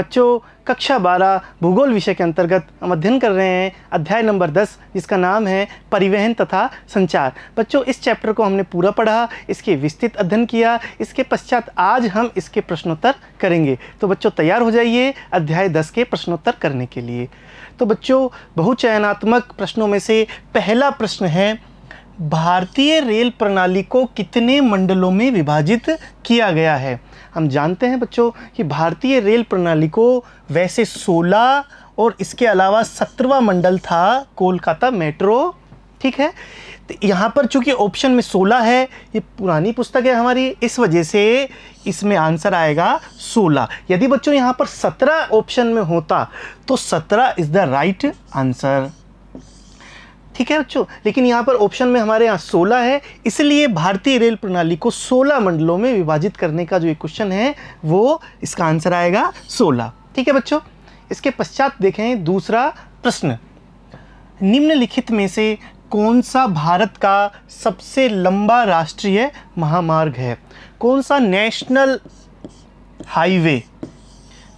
बच्चों कक्षा बारह भूगोल विषय के अंतर्गत हम अध्ययन कर रहे हैं अध्याय नंबर दस जिसका नाम है परिवहन तथा संचार बच्चों इस चैप्टर को हमने पूरा पढ़ा इसके विस्तृत अध्ययन किया इसके पश्चात आज हम इसके प्रश्नोत्तर करेंगे तो बच्चों तैयार हो जाइए अध्याय दस के प्रश्नोत्तर करने के लिए तो बच्चों बहुचयनात्मक प्रश्नों में से पहला प्रश्न है भारतीय रेल प्रणाली को कितने मंडलों में विभाजित किया गया है हम जानते हैं बच्चों कि भारतीय रेल प्रणाली को वैसे 16 और इसके अलावा सत्रवा मंडल था कोलकाता मेट्रो ठीक है तो यहाँ पर चूंकि ऑप्शन में 16 है ये पुरानी पुस्तक है हमारी इस वजह से इसमें आंसर आएगा 16 यदि बच्चों यहाँ पर 17 ऑप्शन में होता तो 17 इज़ द राइट आंसर ठीक है बच्चों लेकिन यहाँ पर ऑप्शन में हमारे यहाँ सोलह है इसलिए भारतीय रेल प्रणाली को सोलह मंडलों में विभाजित करने का जो एक क्वेश्चन है वो इसका आंसर आएगा सोलह ठीक है बच्चों इसके पश्चात देखें दूसरा प्रश्न निम्नलिखित में से कौन सा भारत का सबसे लंबा राष्ट्रीय महामार्ग है कौन सा नेशनल हाईवे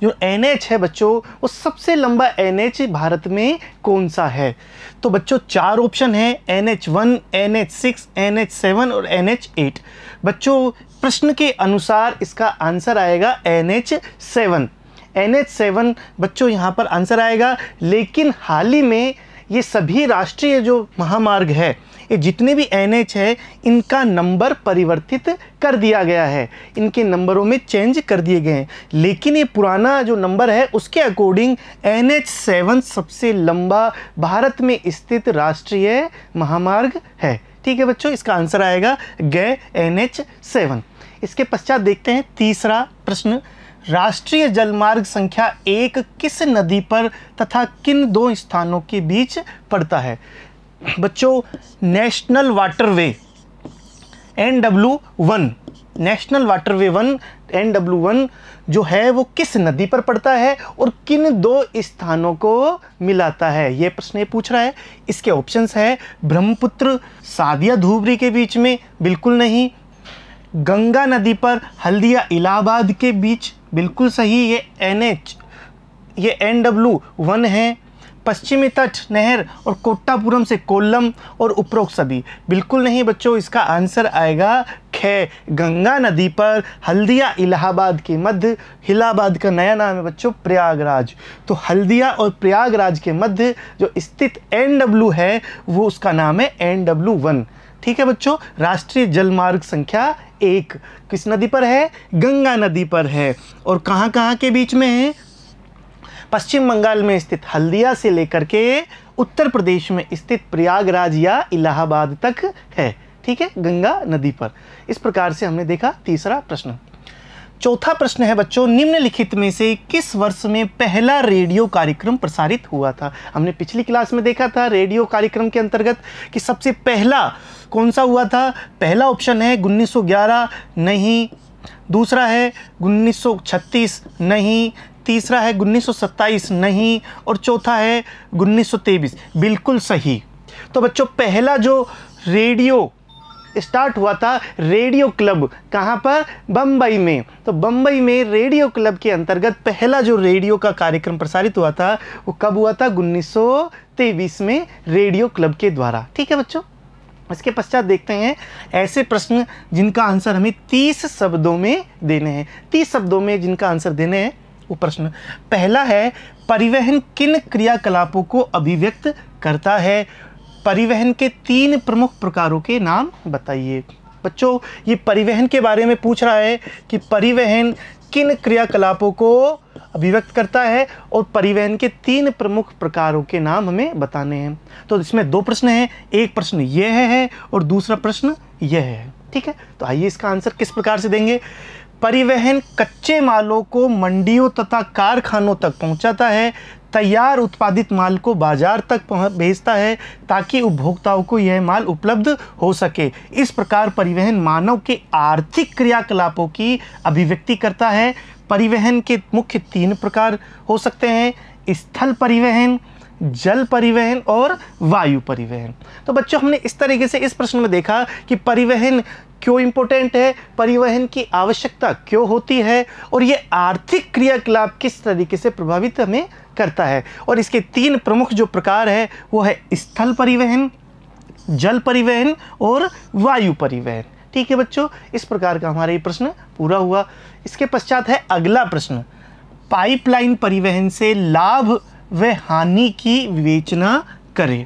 जो एन है बच्चों वो सबसे लंबा एन भारत में कौन सा है तो बच्चों चार ऑप्शन है N H one N H six N H seven और एन एच एट बच्चों प्रश्न के अनुसार इसका आंसर आएगा N H seven N H seven बच्चों यहाँ पर आंसर आएगा लेकिन हाल ही में ये सभी राष्ट्रीय जो महामार्ग है ये जितने भी एन है इनका नंबर परिवर्तित कर दिया गया है इनके नंबरों में चेंज कर दिए गए हैं लेकिन ये पुराना जो नंबर है उसके अकॉर्डिंग एन एच सेवन सबसे लंबा भारत में स्थित राष्ट्रीय महामार्ग है ठीक है बच्चों इसका आंसर आएगा गए एन एच सेवन इसके पश्चात देखते हैं तीसरा प्रश्न राष्ट्रीय जलमार्ग संख्या एक किस नदी पर तथा किन दो स्थानों के बीच पड़ता है बच्चों national waterway N W one national waterway one N W one जो है वो किस नदी पर पड़ता है और किन दो स्थानों को मिलाता है ये प्रश्न ये पूछ रहा है इसके ऑप्शंस है ब्रह्मपुत्र सादिया धूबरी के बीच में बिल्कुल नहीं गंगा नदी पर हल्दिया इलाहाबाद के बीच बिल्कुल सही ये एन एच ये एन डब्ल्यू वन है पश्चिमी तट नहर और कोट्टापुरम से कोल्लम और उपरोक्त सभी बिल्कुल नहीं बच्चों इसका आंसर आएगा खे गंगा नदी पर हल्दिया इलाहाबाद के मध्य हिलाबाद का नया नाम है बच्चों प्रयागराज तो हल्दिया और प्रयागराज के मध्य जो स्थित एन डब्ल्यू है वो उसका नाम है एन डब्ल्यू वन ठीक है बच्चों राष्ट्रीय जलमार्ग संख्या एक किस नदी पर है गंगा नदी पर है और कहाँ कहाँ के बीच में है पश्चिम बंगाल में स्थित हल्दिया से लेकर के उत्तर प्रदेश में स्थित प्रयागराज या इलाहाबाद तक है ठीक है गंगा नदी पर इस प्रकार से हमने देखा तीसरा प्रश्न चौथा प्रश्न है बच्चों निम्नलिखित में से किस वर्ष में पहला रेडियो कार्यक्रम प्रसारित हुआ था हमने पिछली क्लास में देखा था रेडियो कार्यक्रम के अंतर्गत कि सबसे पहला कौन सा हुआ था पहला ऑप्शन है 1911 नहीं दूसरा है 1936 नहीं तीसरा है 1927 नहीं और चौथा है 1923 बिल्कुल सही तो बच्चों पहला जो रेडियो स्टार्ट हुआ था रेडियो क्लब कहाँ पर बम्बई में तो बम्बई में रेडियो क्लब के अंतर्गत पहला जो रेडियो का कार्यक्रम प्रसारित हुआ था वो कब हुआ था उन्नीस में रेडियो क्लब के द्वारा ठीक है बच्चों इसके पश्चात देखते हैं ऐसे प्रश्न जिनका आंसर हमें तीस शब्दों में देने हैं तीस शब्दों में जिनका आंसर देने हैं वो प्रश्न पहला है परिवहन किन क्रियाकलापों को अभिव्यक्त करता है परिवहन के तीन प्रमुख प्रकारों के नाम बताइए बच्चों ये परिवहन के बारे में पूछ रहा है कि परिवहन किन क्रियाकलापों को अभिव्यक्त करता है और परिवहन के तीन प्रमुख प्रकारों के नाम हमें बताने हैं तो इसमें दो प्रश्न हैं एक प्रश्न यह है और दूसरा प्रश्न यह है ठीक है तो आइए इसका आंसर किस प्रकार से देंगे परिवहन कच्चे मालों को मंडियों तथा कारखानों तक पहुंचाता है तैयार उत्पादित माल को बाजार तक भेजता है ताकि उपभोक्ताओं को यह माल उपलब्ध हो सके इस प्रकार परिवहन मानव के आर्थिक क्रियाकलापों की अभिव्यक्ति करता है परिवहन के मुख्य तीन प्रकार हो सकते हैं स्थल परिवहन जल परिवहन और वायु परिवहन तो बच्चों हमने इस तरीके से इस प्रश्न में देखा कि परिवहन क्यों इम्पोर्टेंट है परिवहन की आवश्यकता क्यों होती है और ये आर्थिक क्रियाकलाप किस तरीके से प्रभावित हमें करता है और इसके तीन प्रमुख जो प्रकार है वो है स्थल परिवहन जल परिवहन और वायु परिवहन ठीक है बच्चों इस प्रकार का हमारा ये प्रश्न पूरा हुआ इसके पश्चात है अगला प्रश्न पाइपलाइन परिवहन से लाभ वह हानि की विवेचना करें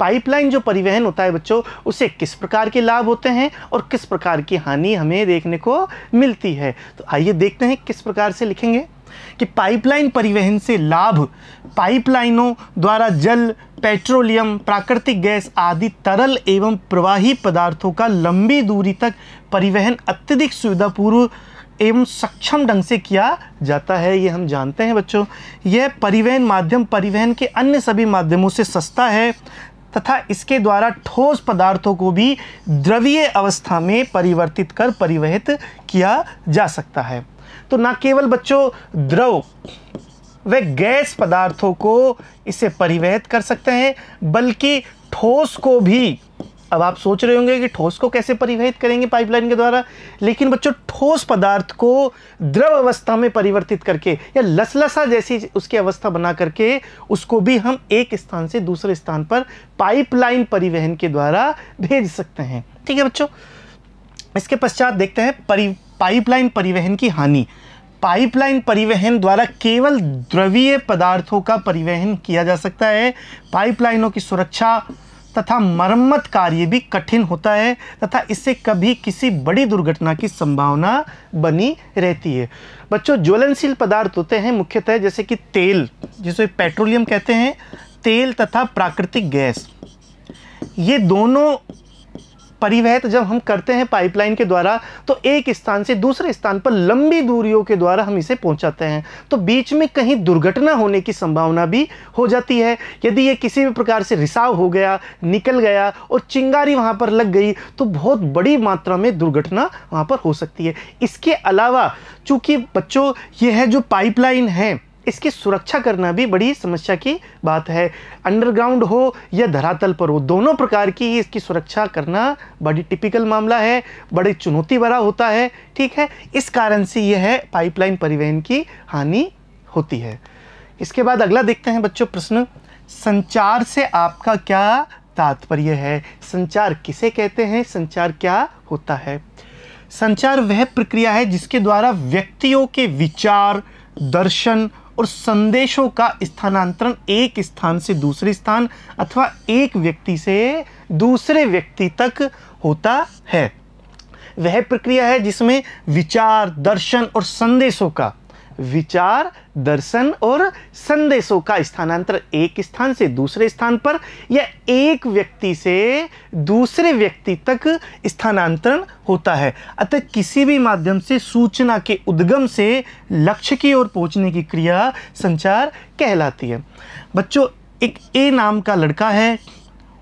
पाइपलाइन जो परिवहन होता है बच्चों उसे किस प्रकार के लाभ होते हैं और किस प्रकार की हानि हमें देखने को मिलती है तो आइए देखते हैं किस प्रकार से लिखेंगे कि पाइपलाइन परिवहन से लाभ पाइपलाइनों द्वारा जल पेट्रोलियम प्राकृतिक गैस आदि तरल एवं प्रवाही पदार्थों का लंबी दूरी तक परिवहन अत्यधिक सुविधापूर्व एवं सक्षम ढंग से किया जाता है ये हम जानते हैं बच्चों यह परिवहन माध्यम परिवहन के अन्य सभी माध्यमों से सस्ता है तथा इसके द्वारा ठोस पदार्थों को भी द्रवीय अवस्था में परिवर्तित कर परिवहित किया जा सकता है तो ना केवल बच्चों द्रव वे गैस पदार्थों को इसे परिवहित कर सकते हैं बल्कि ठोस को भी अब आप सोच रहे होंगे कि ठोस को कैसे परिवहित करेंगे पाइपलाइन के द्वारा लेकिन बच्चों ठोस पदार्थ को द्रव अवस्था में परिवर्तित करके या लसलसा जैसी उसकी अवस्था बना करके उसको भी हम एक स्थान से दूसरे स्थान पर पाइपलाइन परिवहन के द्वारा भेज सकते हैं ठीक है बच्चों इसके पश्चात देखते हैं परि पाइपलाइन परिवहन की हानि पाइपलाइन परिवहन द्वारा केवल द्रवीय पदार्थों का परिवहन किया जा सकता है पाइपलाइनों की सुरक्षा तथा मरम्मत कार्य भी कठिन होता है तथा इससे कभी किसी बड़ी दुर्घटना की संभावना बनी रहती है बच्चों ज्वलनशील पदार्थ होते हैं मुख्यतः जैसे कि तेल जिसे पेट्रोलियम कहते हैं तेल तथा प्राकृतिक गैस ये दोनों परिवहत जब हम करते हैं पाइपलाइन के द्वारा तो एक स्थान से दूसरे स्थान पर लंबी दूरियों के द्वारा हम इसे पहुंचाते हैं तो बीच में कहीं दुर्घटना होने की संभावना भी हो जाती है यदि ये किसी भी प्रकार से रिसाव हो गया निकल गया और चिंगारी वहाँ पर लग गई तो बहुत बड़ी मात्रा में दुर्घटना वहाँ पर हो सकती है इसके अलावा चूँकि बच्चों ये है जो पाइपलाइन है इसकी सुरक्षा करना भी बड़ी समस्या की बात है अंडरग्राउंड हो या धरातल पर हो दोनों प्रकार की ही इसकी सुरक्षा करना बड़ी टिपिकल मामला है बड़ी चुनौती भरा होता है ठीक है इस कारण से यह है पाइपलाइन परिवहन की हानि होती है इसके बाद अगला देखते हैं बच्चों प्रश्न संचार से आपका क्या तात्पर्य है संचार किसे कहते हैं संचार क्या होता है संचार वह प्रक्रिया है जिसके द्वारा व्यक्तियों के विचार दर्शन और संदेशों का स्थानांतरण एक स्थान से दूसरे स्थान अथवा एक व्यक्ति से दूसरे व्यक्ति तक होता है वह प्रक्रिया है जिसमें विचार दर्शन और संदेशों का विचार दर्शन और संदेशों का स्थानांतर एक स्थान से दूसरे स्थान पर या एक व्यक्ति से दूसरे व्यक्ति तक स्थानांतरण होता है अतः किसी भी माध्यम से सूचना के उद्गम से लक्ष्य की ओर पहुंचने की क्रिया संचार कहलाती है बच्चों एक ए नाम का लड़का है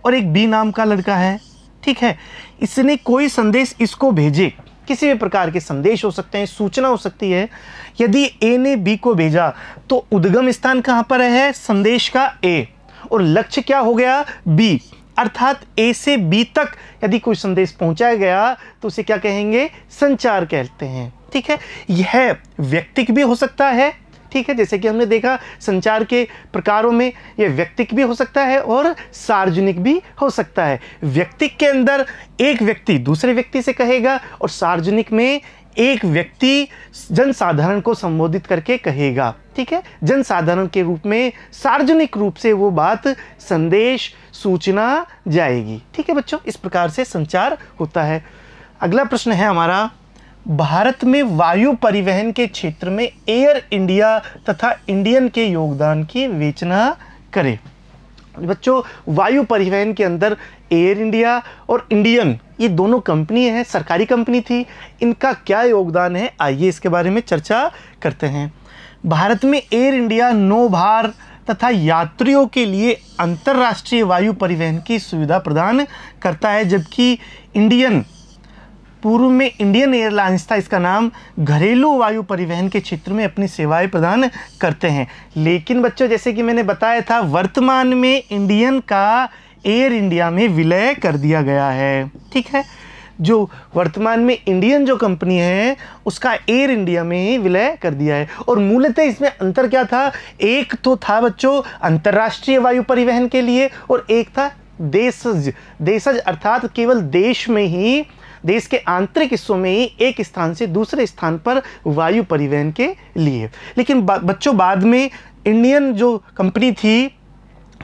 और एक बी नाम का लड़का है ठीक है इसने कोई संदेश इसको भेजे किसी भी प्रकार के संदेश हो सकते हैं सूचना हो सकती है यदि ए ने बी को भेजा तो उद्गम स्थान कहाँ पर है संदेश का ए और लक्ष्य क्या हो गया बी अर्थात ए से बी तक यदि कोई संदेश पहुंचाया गया तो उसे क्या कहेंगे संचार कहते हैं ठीक है यह व्यक्तिक भी हो सकता है ठीक है जैसे कि हमने देखा संचार के प्रकारों में ये व्यक्तिक भी हो सकता है और सार्वजनिक भी हो सकता है व्यक्तिक के अंदर एक व्यक्ति दूसरे व्यक्ति से कहेगा और सार्वजनिक में एक व्यक्ति जनसाधारण को संबोधित करके कहेगा ठीक है जनसाधारण के रूप में सार्वजनिक रूप से वो बात संदेश सूचना जाएगी ठीक है बच्चों इस प्रकार से संचार होता है अगला प्रश्न है हमारा भारत में वायु परिवहन के क्षेत्र में एयर इंडिया तथा इंडियन के योगदान की विवेचना करें बच्चों वायु परिवहन के अंदर एयर इंडिया और इंडियन ये दोनों कंपनी हैं सरकारी कंपनी थी इनका क्या योगदान है आइए इसके बारे में चर्चा करते हैं भारत में एयर इंडिया नो भार तथा यात्रियों के लिए अंतर्राष्ट्रीय वायु परिवहन की सुविधा प्रदान करता है जबकि इंडियन पूर्व में इंडियन एयरलाइंस था इसका नाम घरेलू वायु परिवहन के क्षेत्र में अपनी सेवाएं प्रदान करते हैं लेकिन बच्चों जैसे कि मैंने बताया था वर्तमान में इंडियन का एयर इंडिया में विलय कर दिया गया है ठीक है जो वर्तमान में इंडियन जो कंपनी है उसका एयर इंडिया में ही विलय कर दिया है और मूलतः इसमें अंतर क्या था एक तो था बच्चों अंतर्राष्ट्रीय वायु परिवहन के लिए और एक था देशज देशज अर्थात केवल देश में ही देश के आंतरिक हिस्सों में ही एक स्थान से दूसरे स्थान पर वायु परिवहन के लिए लेकिन बच्चों बाद में इंडियन जो कंपनी थी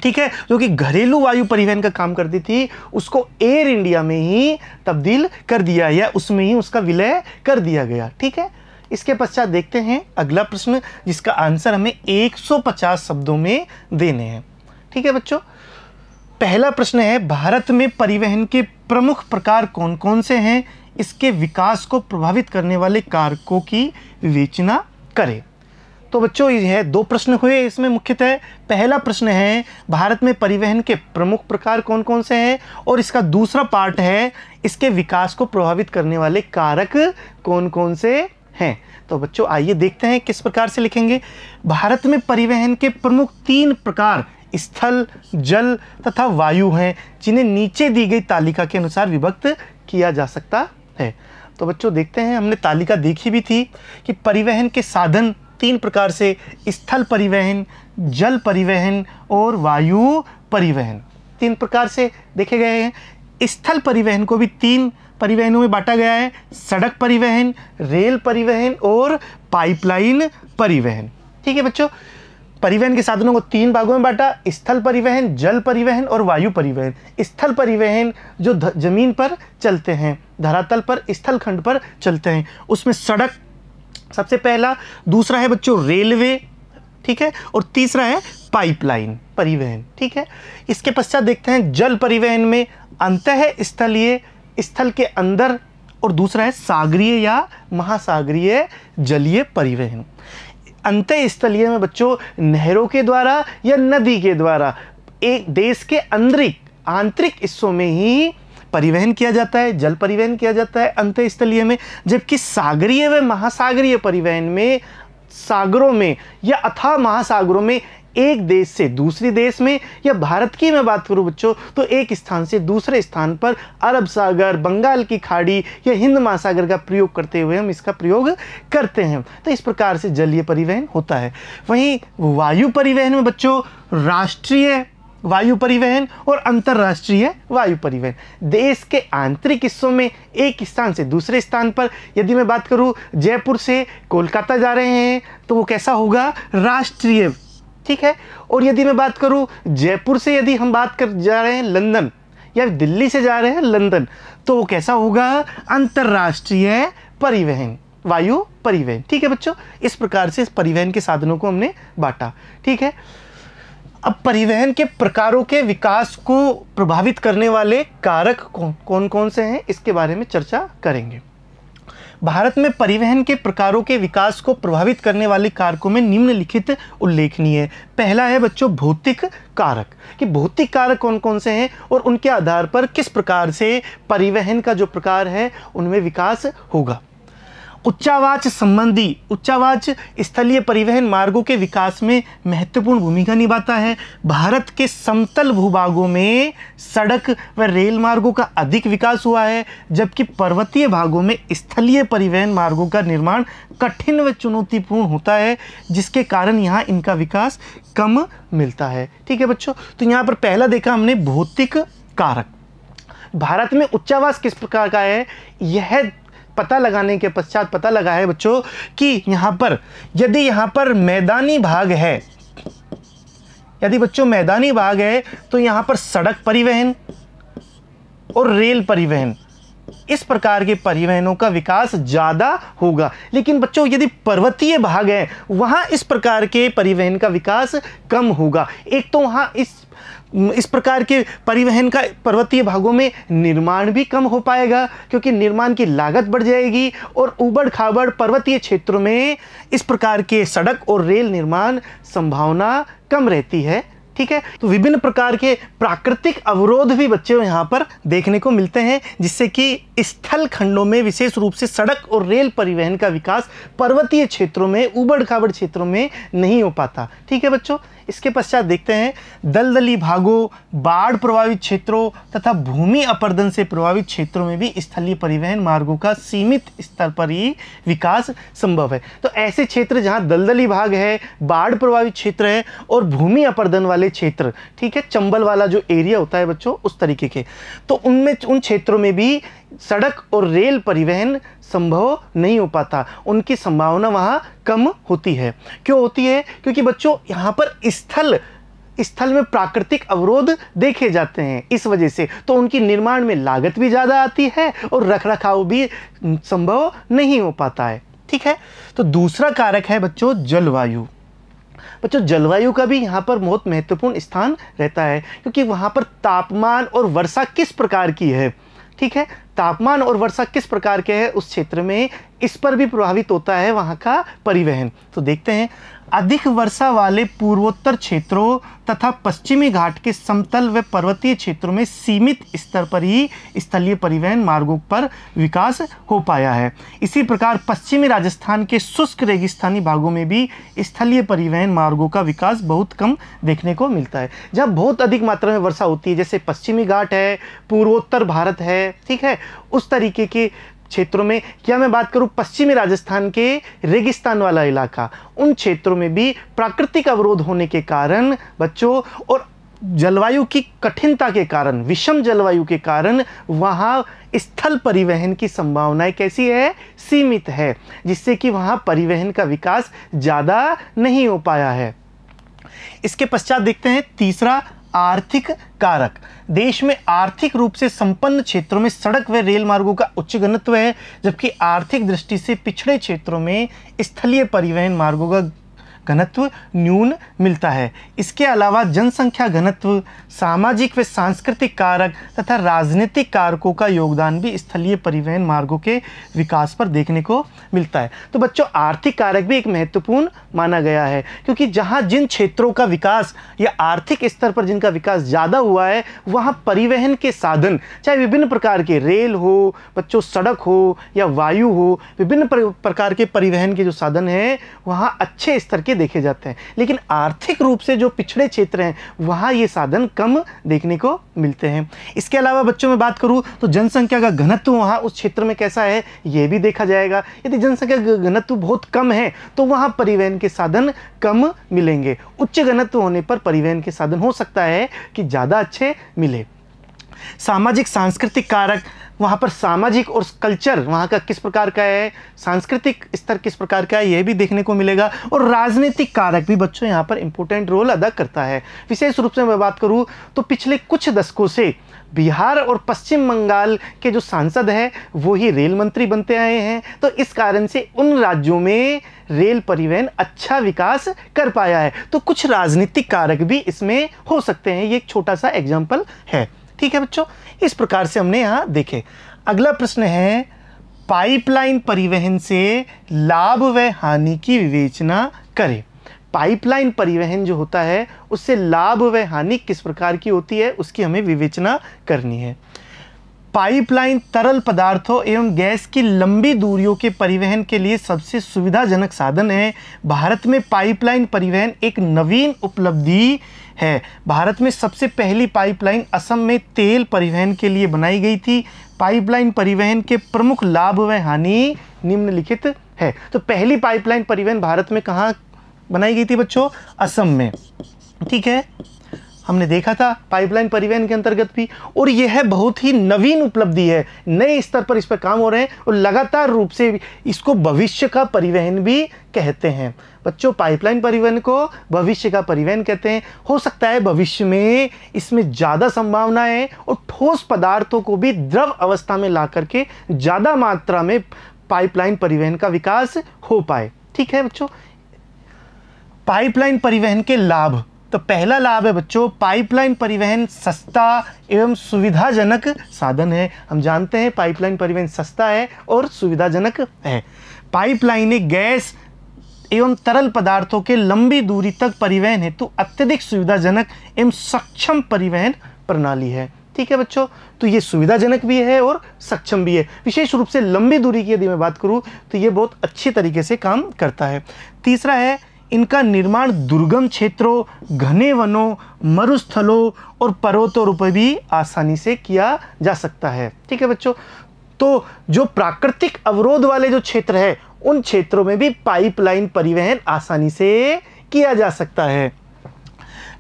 ठीक है जो कि घरेलू वायु परिवहन का काम करती थी उसको एयर इंडिया में ही तब्दील कर दिया या उसमें ही उसका विलय कर दिया गया ठीक है इसके पश्चात देखते हैं अगला प्रश्न जिसका आंसर हमें 150 शब्दों में देने हैं ठीक है बच्चों पहला प्रश्न है भारत में परिवहन के प्रमुख प्रकार कौन कौन से हैं इसके विकास को प्रभावित करने वाले कारकों की विवेचना करें तो बच्चों ये है दो प्रश्न हुए इसमें मुख्यतः पहला प्रश्न है भारत में परिवहन के प्रमुख प्रकार कौन कौन से हैं और इसका दूसरा पार्ट है इसके विकास को प्रभावित करने वाले कारक कौन कौन से हैं तो बच्चों आइए देखते हैं किस प्रकार से लिखेंगे भारत में परिवहन के प्रमुख तीन प्रकार स्थल जल तथा वायु हैं जिन्हें नीचे दी गई तालिका के अनुसार विभक्त किया जा सकता है तो बच्चों देखते हैं हमने तालिका देखी भी थी कि परिवहन के साधन तीन प्रकार से स्थल परिवहन जल परिवहन और वायु परिवहन तीन प्रकार से देखे गए हैं स्थल परिवहन को भी तीन परिवहनों में बांटा गया है सड़क परिवहन रेल परिवहन और पाइपलाइन परिवहन ठीक है बच्चों परिवहन के साधनों को तीन भागों में बांटा स्थल परिवहन जल परिवहन और वायु परिवहन स्थल परिवहन जो जमीन पर चलते हैं धरातल पर स्थल खंड पर चलते हैं उसमें सड़क सबसे पहला दूसरा है बच्चों रेलवे ठीक है और तीसरा है पाइपलाइन परिवहन ठीक है इसके पश्चात देखते हैं जल परिवहन में अंत है स्थलीय स्थल के अंदर और दूसरा है सागरीय या महासागरीय जलीय परिवहन अंत स्थलीय में बच्चों नहरों के द्वारा या नदी के द्वारा एक देश के आंतरिक आंतरिक हिस्सों में ही परिवहन किया जाता है जल परिवहन किया जाता है अंत स्थलीय में जबकि सागरीय व महासागरीय परिवहन में सागरों में या अथा महासागरों में एक देश से दूसरे देश में या भारत की मैं बात करूं बच्चों तो एक स्थान से दूसरे स्थान पर अरब सागर बंगाल की खाड़ी या हिंद महासागर का प्रयोग करते हुए हम इसका प्रयोग करते हैं तो इस प्रकार से जलीय परिवहन होता है वहीं वायु परिवहन में बच्चों राष्ट्रीय वायु परिवहन और अंतर्राष्ट्रीय वायु परिवहन देश के आंतरिक हिस्सों में एक स्थान से दूसरे स्थान पर यदि मैं बात करूं जयपुर से कोलकाता जा रहे हैं तो वो कैसा होगा राष्ट्रीय ठीक है और यदि मैं बात करूँ जयपुर से यदि हम बात कर जा रहे हैं लंदन या दिल्ली से जा रहे हैं लंदन तो वो कैसा होगा अंतर्राष्ट्रीय परिवहन वायु परिवहन ठीक है बच्चों इस प्रकार से इस परिवहन के साधनों को हमने बांटा ठीक है अब परिवहन के प्रकारों के विकास को प्रभावित करने वाले कारक कौन कौन कौन से हैं इसके बारे में चर्चा करेंगे भारत में परिवहन के प्रकारों के विकास को प्रभावित करने वाले कारकों में निम्नलिखित उल्लेखनीय है पहला है बच्चों भौतिक कारक कि भौतिक कारक कौन कौन से हैं और उनके आधार पर किस प्रकार से परिवहन का जो प्रकार है उनमें विकास होगा उच्चावाच संबंधी उच्चावाच स्थलीय परिवहन मार्गों के विकास में महत्वपूर्ण भूमिका निभाता है भारत के समतल भूभागों में सड़क व रेल मार्गों का अधिक विकास हुआ है जबकि पर्वतीय भागों में स्थलीय परिवहन मार्गों का निर्माण कठिन व चुनौतीपूर्ण होता है जिसके कारण यहाँ इनका विकास कम मिलता है ठीक है बच्चों तो यहाँ पर पहला देखा हमने भौतिक कारक भारत में उच्चावास किस प्रकार का है यह पता लगाने के पश्चात पता लगा है बच्चों कि यहाँ पर यदि यहाँ पर मैदानी भाग है यदि बच्चों मैदानी भाग है तो यहाँ पर सड़क परिवहन और रेल परिवहन इस प्रकार के परिवहनों का विकास ज़्यादा होगा लेकिन बच्चों यदि पर्वतीय भाग है वहां इस प्रकार के परिवहन का विकास कम होगा एक तो वहां इस इस प्रकार के परिवहन का पर्वतीय भागों में निर्माण भी कम हो पाएगा क्योंकि निर्माण की लागत बढ़ जाएगी और उबड़ खाबड़ पर्वतीय क्षेत्रों में इस प्रकार के सड़क और रेल निर्माण संभावना कम रहती है ठीक है तो विभिन्न प्रकार के प्राकृतिक अवरोध भी बच्चों यहाँ पर देखने को मिलते हैं जिससे कि स्थल खंडों में विशेष रूप से सड़क और रेल परिवहन का विकास पर्वतीय क्षेत्रों में उबड़ खाबड़ क्षेत्रों में नहीं हो पाता ठीक है बच्चों इसके पश्चात देखते हैं दलदली भागों बाढ़ प्रभावित क्षेत्रों तथा भूमि अपर्दन से प्रभावित क्षेत्रों में भी स्थलीय परिवहन मार्गों का सीमित स्तर पर ही विकास संभव है तो ऐसे क्षेत्र जहाँ दलदली भाग है बाढ़ प्रभावित क्षेत्र है और भूमि अपर्दन वाले क्षेत्र ठीक है चंबल वाला जो एरिया होता है बच्चों उस तरीके के तो उनमें उन क्षेत्रों में भी सड़क और रेल परिवहन संभव नहीं हो पाता उनकी संभावना वहाँ कम होती है क्यों होती है क्योंकि बच्चों यहाँ पर स्थल स्थल में प्राकृतिक अवरोध देखे जाते हैं इस वजह से तो उनकी निर्माण में लागत भी ज़्यादा आती है और रखरखाव भी संभव नहीं हो पाता है ठीक है तो दूसरा कारक है बच्चों जलवायु बच्चों जलवायु का भी यहाँ पर बहुत महत्वपूर्ण स्थान रहता है क्योंकि वहाँ पर तापमान और वर्षा किस प्रकार की है ठीक है तापमान और वर्षा किस प्रकार के है उस क्षेत्र में इस पर भी प्रभावित होता है वहाँ का परिवहन तो देखते हैं अधिक वर्षा वाले पूर्वोत्तर क्षेत्रों तथा पश्चिमी घाट के समतल व पर्वतीय क्षेत्रों में सीमित स्तर पर ही स्थलीय परिवहन मार्गों पर विकास हो पाया है इसी प्रकार पश्चिमी राजस्थान के शुष्क रेगिस्तानी भागों में भी स्थलीय परिवहन मार्गों का विकास बहुत कम देखने को मिलता है जहाँ बहुत अधिक मात्रा में वर्षा होती है जैसे पश्चिमी घाट है पूर्वोत्तर भारत है ठीक है उस तरीके के क्षेत्रों में क्या मैं बात करूँ पश्चिमी राजस्थान के रेगिस्तान वाला इलाका उन क्षेत्रों में भी प्राकृतिक अवरोध होने के कारण बच्चों और जलवायु की कठिनता के कारण विषम जलवायु के कारण वहाँ स्थल परिवहन की संभावनाएं कैसी है सीमित है जिससे कि वहाँ परिवहन का विकास ज़्यादा नहीं हो पाया है इसके पश्चात देखते हैं तीसरा आर्थिक कारक देश में आर्थिक रूप से संपन्न क्षेत्रों में सड़क व रेल मार्गों का उच्च घनत्व है जबकि आर्थिक दृष्टि से पिछड़े क्षेत्रों में स्थलीय परिवहन मार्गों का घनत्व न्यून मिलता है इसके अलावा जनसंख्या घनत्व सामाजिक व सांस्कृतिक कारक तथा राजनीतिक कारकों का योगदान भी स्थलीय परिवहन मार्गों के विकास पर देखने को मिलता है तो बच्चों आर्थिक कारक भी एक महत्वपूर्ण माना गया है क्योंकि जहाँ जिन क्षेत्रों का विकास या आर्थिक स्तर पर जिनका विकास ज़्यादा हुआ है वहाँ परिवहन के साधन चाहे विभिन्न प्रकार के रेल हो बच्चों सड़क हो या वायु हो विभिन्न प्रकार के परिवहन के जो साधन हैं वहाँ अच्छे स्तर के देखे जाते हैं लेकिन आर्थिक रूप से जो पिछड़े क्षेत्र हैं वहाँ ये साधन कम देखने को मिलते हैं इसके अलावा बच्चों में बात करूँ तो जनसंख्या का घनत्व वहाँ उस क्षेत्र में कैसा है ये भी देखा जाएगा यदि जनसंख्या का घनत्व बहुत कम है तो वहाँ परिवहन के साधन कम मिलेंगे उच्च घनत्व होने पर परिवहन के साधन हो सकता है कि ज़्यादा अच्छे मिले सामाजिक सांस्कृतिक कारक वहाँ पर सामाजिक और कल्चर वहाँ का किस प्रकार का है सांस्कृतिक स्तर किस प्रकार का है यह भी देखने को मिलेगा और राजनीतिक कारक भी बच्चों यहाँ पर इम्पोर्टेंट रोल अदा करता है विशेष रूप से मैं बात करूँ तो पिछले कुछ दशकों से बिहार और पश्चिम बंगाल के जो सांसद हैं वो ही रेल मंत्री बनते आए हैं तो इस कारण से उन राज्यों में रेल परिवहन अच्छा विकास कर पाया है तो कुछ राजनीतिक कारक भी इसमें हो सकते हैं ये एक छोटा सा एग्जाम्पल है ठीक है बच्चों इस प्रकार से हमने यहाँ देखे अगला प्रश्न है पाइपलाइन परिवहन से लाभ व हानि की विवेचना करें पाइपलाइन परिवहन जो होता है उससे लाभ व हानि किस प्रकार की होती है उसकी हमें विवेचना करनी है पाइपलाइन तरल पदार्थों एवं गैस की लंबी दूरियों के परिवहन के लिए सबसे सुविधाजनक साधन है भारत में पाइपलाइन परिवहन एक नवीन उपलब्धि है भारत में सबसे पहली पाइपलाइन असम में तेल परिवहन के लिए बनाई गई थी पाइपलाइन परिवहन के प्रमुख लाभ व हानि निम्नलिखित है तो पहली पाइपलाइन परिवहन भारत में कहाँ बनाई गई थी बच्चों असम में ठीक है हमने देखा था पाइपलाइन परिवहन के अंतर्गत भी और यह है बहुत ही नवीन उपलब्धि है नए स्तर पर इस पर काम हो रहे हैं और लगातार रूप से इसको भविष्य का परिवहन भी कहते हैं बच्चों पाइपलाइन परिवहन को भविष्य का परिवहन कहते हैं हो सकता है भविष्य में इसमें ज़्यादा संभावनाएं और ठोस पदार्थों को भी द्रव अवस्था में ला करके ज़्यादा मात्रा में पाइपलाइन परिवहन का विकास हो पाए ठीक है बच्चों पाइपलाइन परिवहन के लाभ तो पहला लाभ है बच्चों पाइपलाइन परिवहन सस्ता एवं सुविधाजनक साधन है हम जानते हैं पाइपलाइन परिवहन सस्ता है और सुविधाजनक है एक गैस एवं तरल पदार्थों के लंबी दूरी तक परिवहन है तो अत्यधिक सुविधाजनक एवं सक्षम परिवहन प्रणाली है ठीक है बच्चों तो ये सुविधाजनक भी है और सक्षम भी है विशेष रूप से लंबी दूरी की यदि मैं बात करूँ तो ये बहुत अच्छे तरीके से काम करता है तीसरा है इनका निर्माण दुर्गम क्षेत्रों घने वनों मरुस्थलों और पर्वतों पर भी आसानी से किया जा सकता है ठीक है बच्चों तो जो प्राकृतिक अवरोध वाले जो क्षेत्र है उन क्षेत्रों में भी पाइपलाइन परिवहन आसानी से किया जा सकता है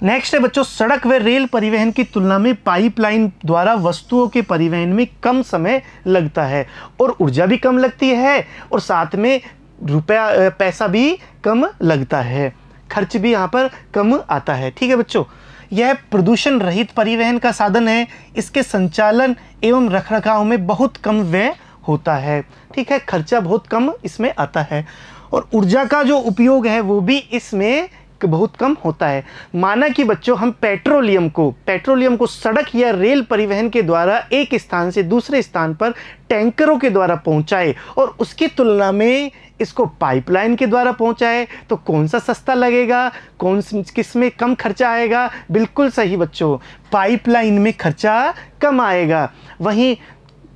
नेक्स्ट है बच्चों सड़क व रेल परिवहन की तुलना में पाइपलाइन द्वारा वस्तुओं के परिवहन में कम समय लगता है और ऊर्जा भी कम लगती है और साथ में रुपया पैसा भी कम लगता है खर्च भी यहाँ पर कम आता है ठीक है बच्चों यह प्रदूषण रहित परिवहन का साधन है इसके संचालन एवं रखरखाव में बहुत कम व्यय होता है ठीक है खर्चा बहुत कम इसमें आता है और ऊर्जा का जो उपयोग है वो भी इसमें बहुत कम होता है माना कि बच्चों हम पेट्रोलियम को पेट्रोलियम को सड़क या रेल परिवहन के द्वारा एक स्थान से दूसरे स्थान पर टैंकरों के द्वारा पहुंचाए और उसकी तुलना में इसको पाइपलाइन के द्वारा पहुंचाएं तो कौन सा सस्ता लगेगा कौन किस में कम खर्चा आएगा बिल्कुल सही बच्चों पाइपलाइन में खर्चा कम आएगा वहीं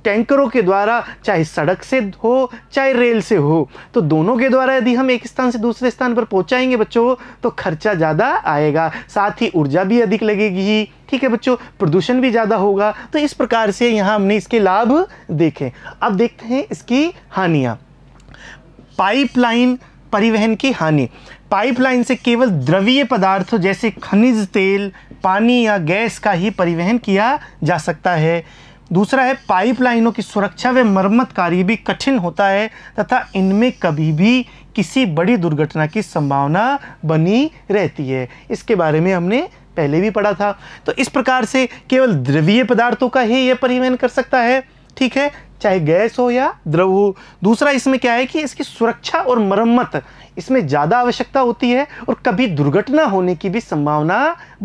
टैंकरों के द्वारा चाहे सड़क से हो चाहे रेल से हो तो दोनों के द्वारा यदि हम एक स्थान से दूसरे स्थान पर पहुंचाएंगे बच्चों तो खर्चा ज़्यादा आएगा साथ ही ऊर्जा भी अधिक लगेगी ठीक है बच्चों प्रदूषण भी ज़्यादा होगा तो इस प्रकार से यहाँ हमने इसके लाभ देखे अब देखते हैं इसकी हानियाँ पाइपलाइन परिवहन की हानि पाइपलाइन से केवल द्रवीय पदार्थों जैसे खनिज तेल पानी या गैस का ही परिवहन किया जा सकता है दूसरा है पाइपलाइनों की सुरक्षा व मरम्मत कार्य भी कठिन होता है तथा इनमें कभी भी किसी बड़ी दुर्घटना की संभावना बनी रहती है इसके बारे में हमने पहले भी पढ़ा था तो इस प्रकार से केवल द्रवीय पदार्थों का ही यह परिवहन कर सकता है ठीक है चाहे गैस हो या द्रव हो दूसरा इसमें क्या है कि इसकी सुरक्षा और मरम्मत इसमें ज़्यादा आवश्यकता होती है और कभी दुर्घटना होने की भी संभावना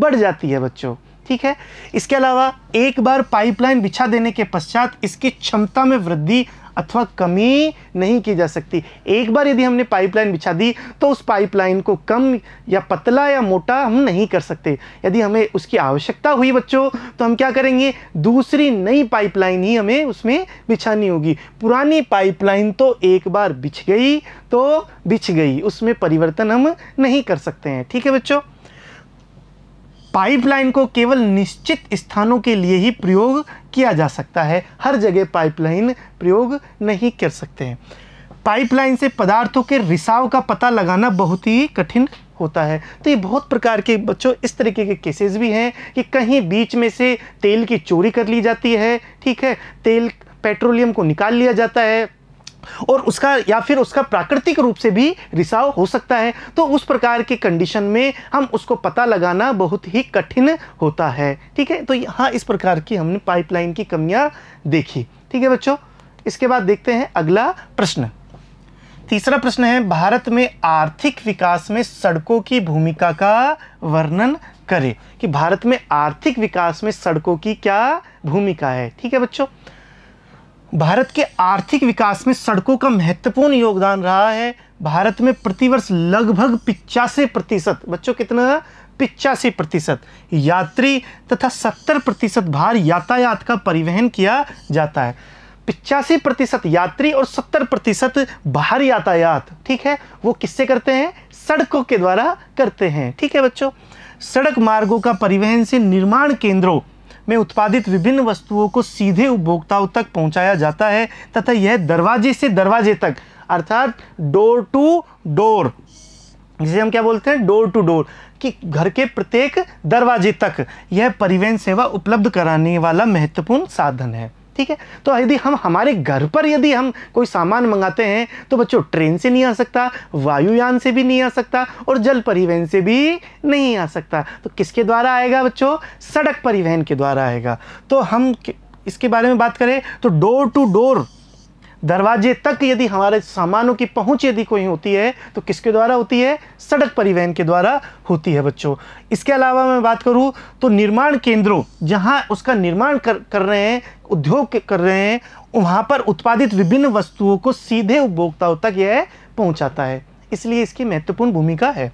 बढ़ जाती है बच्चों ठीक है इसके अलावा एक बार पाइपलाइन बिछा देने के पश्चात इसकी क्षमता में वृद्धि अथवा कमी नहीं की जा सकती एक बार यदि हमने पाइपलाइन बिछा दी तो उस पाइपलाइन को कम या पतला या मोटा हम नहीं कर सकते यदि हमें उसकी आवश्यकता हुई बच्चों तो हम क्या करेंगे दूसरी नई पाइपलाइन ही हमें उसमें बिछानी होगी पुरानी पाइपलाइन तो एक बार बिछ गई तो बिछ गई उसमें परिवर्तन हम नहीं कर सकते हैं ठीक है बच्चों पाइपलाइन को केवल निश्चित स्थानों के लिए ही प्रयोग किया जा सकता है हर जगह पाइपलाइन प्रयोग नहीं कर सकते हैं पाइपलाइन से पदार्थों के रिसाव का पता लगाना बहुत ही कठिन होता है तो ये बहुत प्रकार के बच्चों इस तरीके के केसेस भी हैं कि कहीं बीच में से तेल की चोरी कर ली जाती है ठीक है तेल पेट्रोलियम को निकाल लिया जाता है और उसका या फिर उसका प्राकृतिक रूप से भी रिसाव हो सकता है तो उस प्रकार के कंडीशन में हम उसको पता लगाना बहुत ही कठिन होता है ठीक है तो यहाँ इस प्रकार की हमने पाइपलाइन की कमियाँ देखी ठीक है बच्चों इसके बाद देखते हैं अगला प्रश्न तीसरा प्रश्न है भारत में आर्थिक विकास में सड़कों की भूमिका का वर्णन करें कि भारत में आर्थिक विकास में सड़कों की क्या भूमिका है ठीक है बच्चों भारत के आर्थिक विकास में सड़कों का महत्वपूर्ण योगदान रहा है भारत में प्रतिवर्ष लगभग पिचासी प्रतिशत बच्चों कितना पिचासी प्रतिशत यात्री तथा सत्तर प्रतिशत भार यातायात का परिवहन किया जाता है पिचासी प्रतिशत यात्री और सत्तर प्रतिशत बाहर यातायात ठीक है वो किससे करते हैं सड़कों के द्वारा करते हैं ठीक है बच्चों सड़क मार्गों का परिवहन से निर्माण केंद्रों में उत्पादित विभिन्न वस्तुओं को सीधे उपभोक्ताओं तक पहुंचाया जाता है तथा यह दरवाजे से दरवाजे तक अर्थात डोर टू डोर जिसे हम क्या बोलते हैं डोर टू डोर कि घर के प्रत्येक दरवाजे तक यह परिवहन सेवा उपलब्ध कराने वाला महत्वपूर्ण साधन है ठीक है तो यदि हम हमारे घर पर यदि हम कोई सामान मंगाते हैं तो बच्चों ट्रेन से नहीं आ सकता वायुयान से भी नहीं आ सकता और जल परिवहन से भी नहीं आ सकता तो किसके द्वारा आएगा बच्चों सड़क परिवहन के द्वारा आएगा तो हम इसके बारे में बात करें तो डोर टू डोर दरवाजे तक यदि हमारे सामानों की पहुंच यदि कोई होती है तो किसके द्वारा होती है सड़क परिवहन के द्वारा होती है बच्चों इसके अलावा मैं बात करूँ तो निर्माण केंद्रों जहाँ उसका निर्माण कर कर रहे हैं उद्योग कर रहे हैं वहाँ पर उत्पादित विभिन्न वस्तुओं को सीधे उपभोक्ताओं तक यह पहुँचाता है इसलिए इसकी महत्वपूर्ण भूमिका है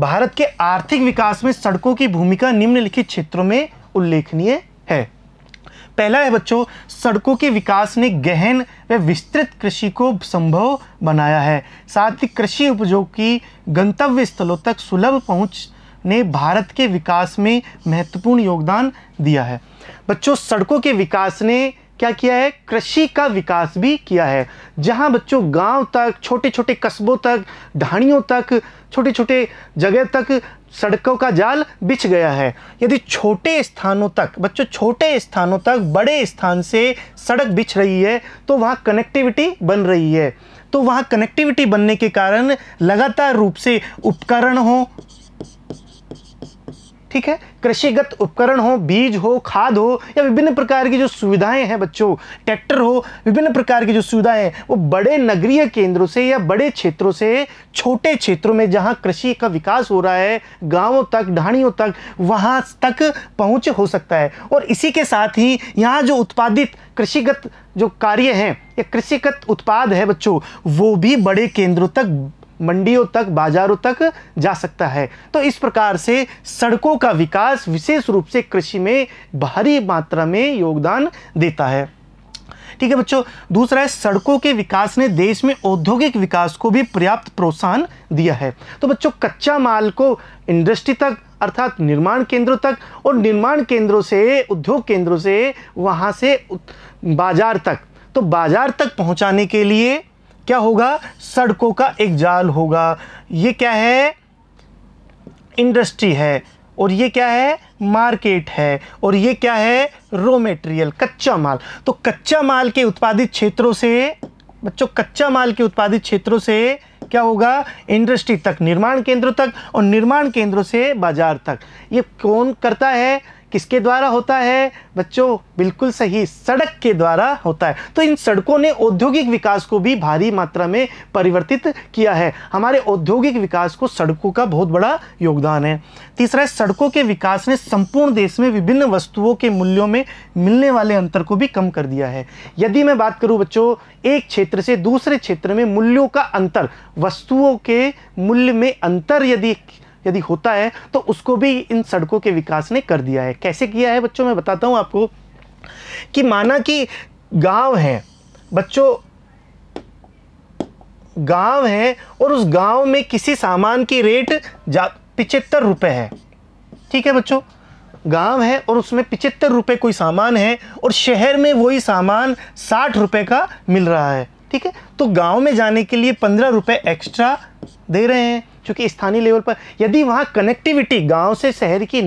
भारत के आर्थिक विकास में सड़कों की भूमिका निम्नलिखित क्षेत्रों में उल्लेखनीय है पहला है बच्चों सड़कों के विकास ने गहन व विस्तृत कृषि को संभव बनाया है साथ ही कृषि उपजों की गंतव्य स्थलों तक सुलभ पहुँच ने भारत के विकास में महत्वपूर्ण योगदान दिया है बच्चों सड़कों के विकास ने क्या किया है कृषि का विकास भी किया है जहाँ बच्चों गांव तक छोटे छोटे कस्बों तक ढाणियों तक छोटे छोटे जगह तक सड़कों का जाल बिछ गया है यदि छोटे स्थानों तक बच्चों छोटे स्थानों तक बड़े स्थान से सड़क बिछ रही है तो वहाँ कनेक्टिविटी बन रही है तो वहाँ कनेक्टिविटी बनने के कारण लगातार रूप से उपकरण हो ठीक है कृषिगत उपकरण हो बीज हो खाद हो या विभिन्न प्रकार की जो सुविधाएं हैं बच्चों ट्रैक्टर हो विभिन्न प्रकार की जो सुविधाएं हैं वो बड़े नगरीय केंद्रों से या बड़े क्षेत्रों से छोटे क्षेत्रों में जहां कृषि का विकास हो रहा है गांवों तक ढाणियों तक वहां तक पहुंच हो सकता है और इसी के साथ ही यहाँ जो उत्पादित कृषिगत जो कार्य हैं या कृषिगत उत्पाद है बच्चों वो भी बड़े केंद्रों तक मंडियों तक बाजारों तक जा सकता है तो इस प्रकार से सड़कों का विकास विशेष रूप से कृषि में भारी मात्रा में योगदान देता है ठीक है बच्चों दूसरा है सड़कों के विकास ने देश में औद्योगिक विकास को भी पर्याप्त प्रोत्साहन दिया है तो बच्चों कच्चा माल को इंडस्ट्री तक अर्थात निर्माण केंद्रों तक और निर्माण केंद्रों से उद्योग केंद्रों से वहाँ से बाजार तक तो बाजार तक पहुँचाने के लिए क्या होगा सड़कों का एक जाल होगा ये क्या है इंडस्ट्री है और ये क्या है मार्केट है और ये क्या है रॉ मेटेरियल कच्चा माल तो कच्चा माल के उत्पादित क्षेत्रों से बच्चों कच्चा माल के उत्पादित क्षेत्रों से क्या होगा इंडस्ट्री तक निर्माण केंद्रों तक और निर्माण केंद्रों से बाजार तक ये कौन करता है किसके द्वारा होता है बच्चों बिल्कुल सही सड़क के द्वारा होता है तो इन सड़कों ने औद्योगिक विकास को भी भारी मात्रा में परिवर्तित किया है हमारे औद्योगिक विकास को सड़कों का बहुत बड़ा योगदान है तीसरा है सड़कों के विकास ने संपूर्ण देश में विभिन्न वस्तुओं के मूल्यों में मिलने वाले अंतर को भी कम कर दिया है यदि मैं बात करूँ बच्चों एक क्षेत्र से दूसरे क्षेत्र में मूल्यों का अंतर वस्तुओं के मूल्य में अंतर यदि यदि होता है तो उसको भी इन सड़कों के विकास ने कर दिया है कैसे किया है बच्चों मैं बताता हूँ आपको कि माना कि गांव है बच्चों गांव है और उस गांव में किसी सामान की रेट जा पिचहत्तर रुपये है ठीक है बच्चों गांव है और उसमें पिचहत्तर रुपये कोई सामान है और शहर में वही सामान साठ रुपये का मिल रहा है ठीक है तो गांव में जाने के लिए पंद्रह रुपये एक्स्ट्रा दे रहे हैं क्योंकि स्थानीय लेवल पर यदि वहाँ कनेक्टिविटी गांव से शहर की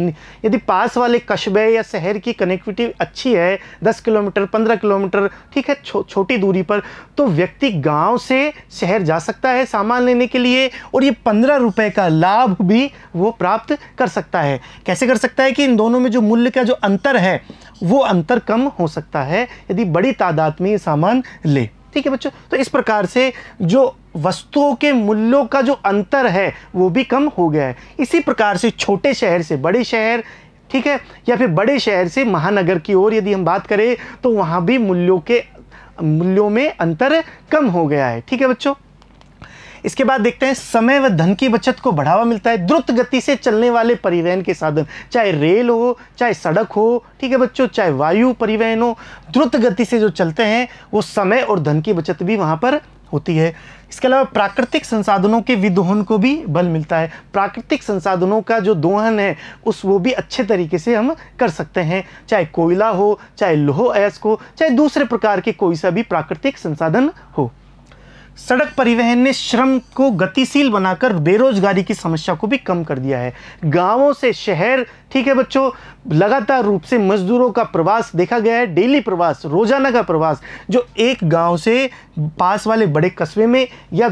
यदि पास वाले कस्बे या शहर की कनेक्टिविटी अच्छी है दस किलोमीटर पंद्रह किलोमीटर ठीक है छो, छोटी दूरी पर तो व्यक्ति गांव से शहर जा सकता है सामान लेने के लिए और ये पंद्रह रुपये का लाभ भी वो प्राप्त कर सकता है कैसे कर सकता है कि इन दोनों में जो मूल्य का जो अंतर है वो अंतर कम हो सकता है यदि बड़ी तादाद में ये सामान ले ठीक है बच्चों तो इस प्रकार से जो वस्तुओं के मूल्यों का जो अंतर है वो भी कम हो गया है इसी प्रकार से छोटे शहर से बड़े शहर ठीक है या फिर बड़े शहर से महानगर की ओर यदि हम बात करें तो वहाँ भी मूल्यों के मूल्यों में अंतर कम हो गया है ठीक है बच्चों इसके बाद देखते हैं समय व धन की बचत को बढ़ावा मिलता है द्रुत गति से चलने वाले परिवहन के साधन चाहे रेल हो चाहे सड़क हो ठीक है बच्चों चाहे वायु परिवहन हो द्रुत गति से जो चलते हैं वो समय और धन की बचत भी वहाँ पर होती है इसके अलावा प्राकृतिक संसाधनों के विदोहन को भी बल मिलता है प्राकृतिक संसाधनों का जो दोहन है उस वो भी अच्छे तरीके से हम कर सकते हैं चाहे कोयला हो चाहे लोहो अयस्क हो चाहे दूसरे प्रकार के कोई सा भी प्राकृतिक संसाधन हो सड़क परिवहन ने श्रम को गतिशील बनाकर बेरोजगारी की समस्या को भी कम कर दिया है गांवों से शहर ठीक है बच्चों लगातार रूप से मजदूरों का प्रवास देखा गया है डेली प्रवास रोजाना का प्रवास जो एक गांव से पास वाले बड़े कस्बे में या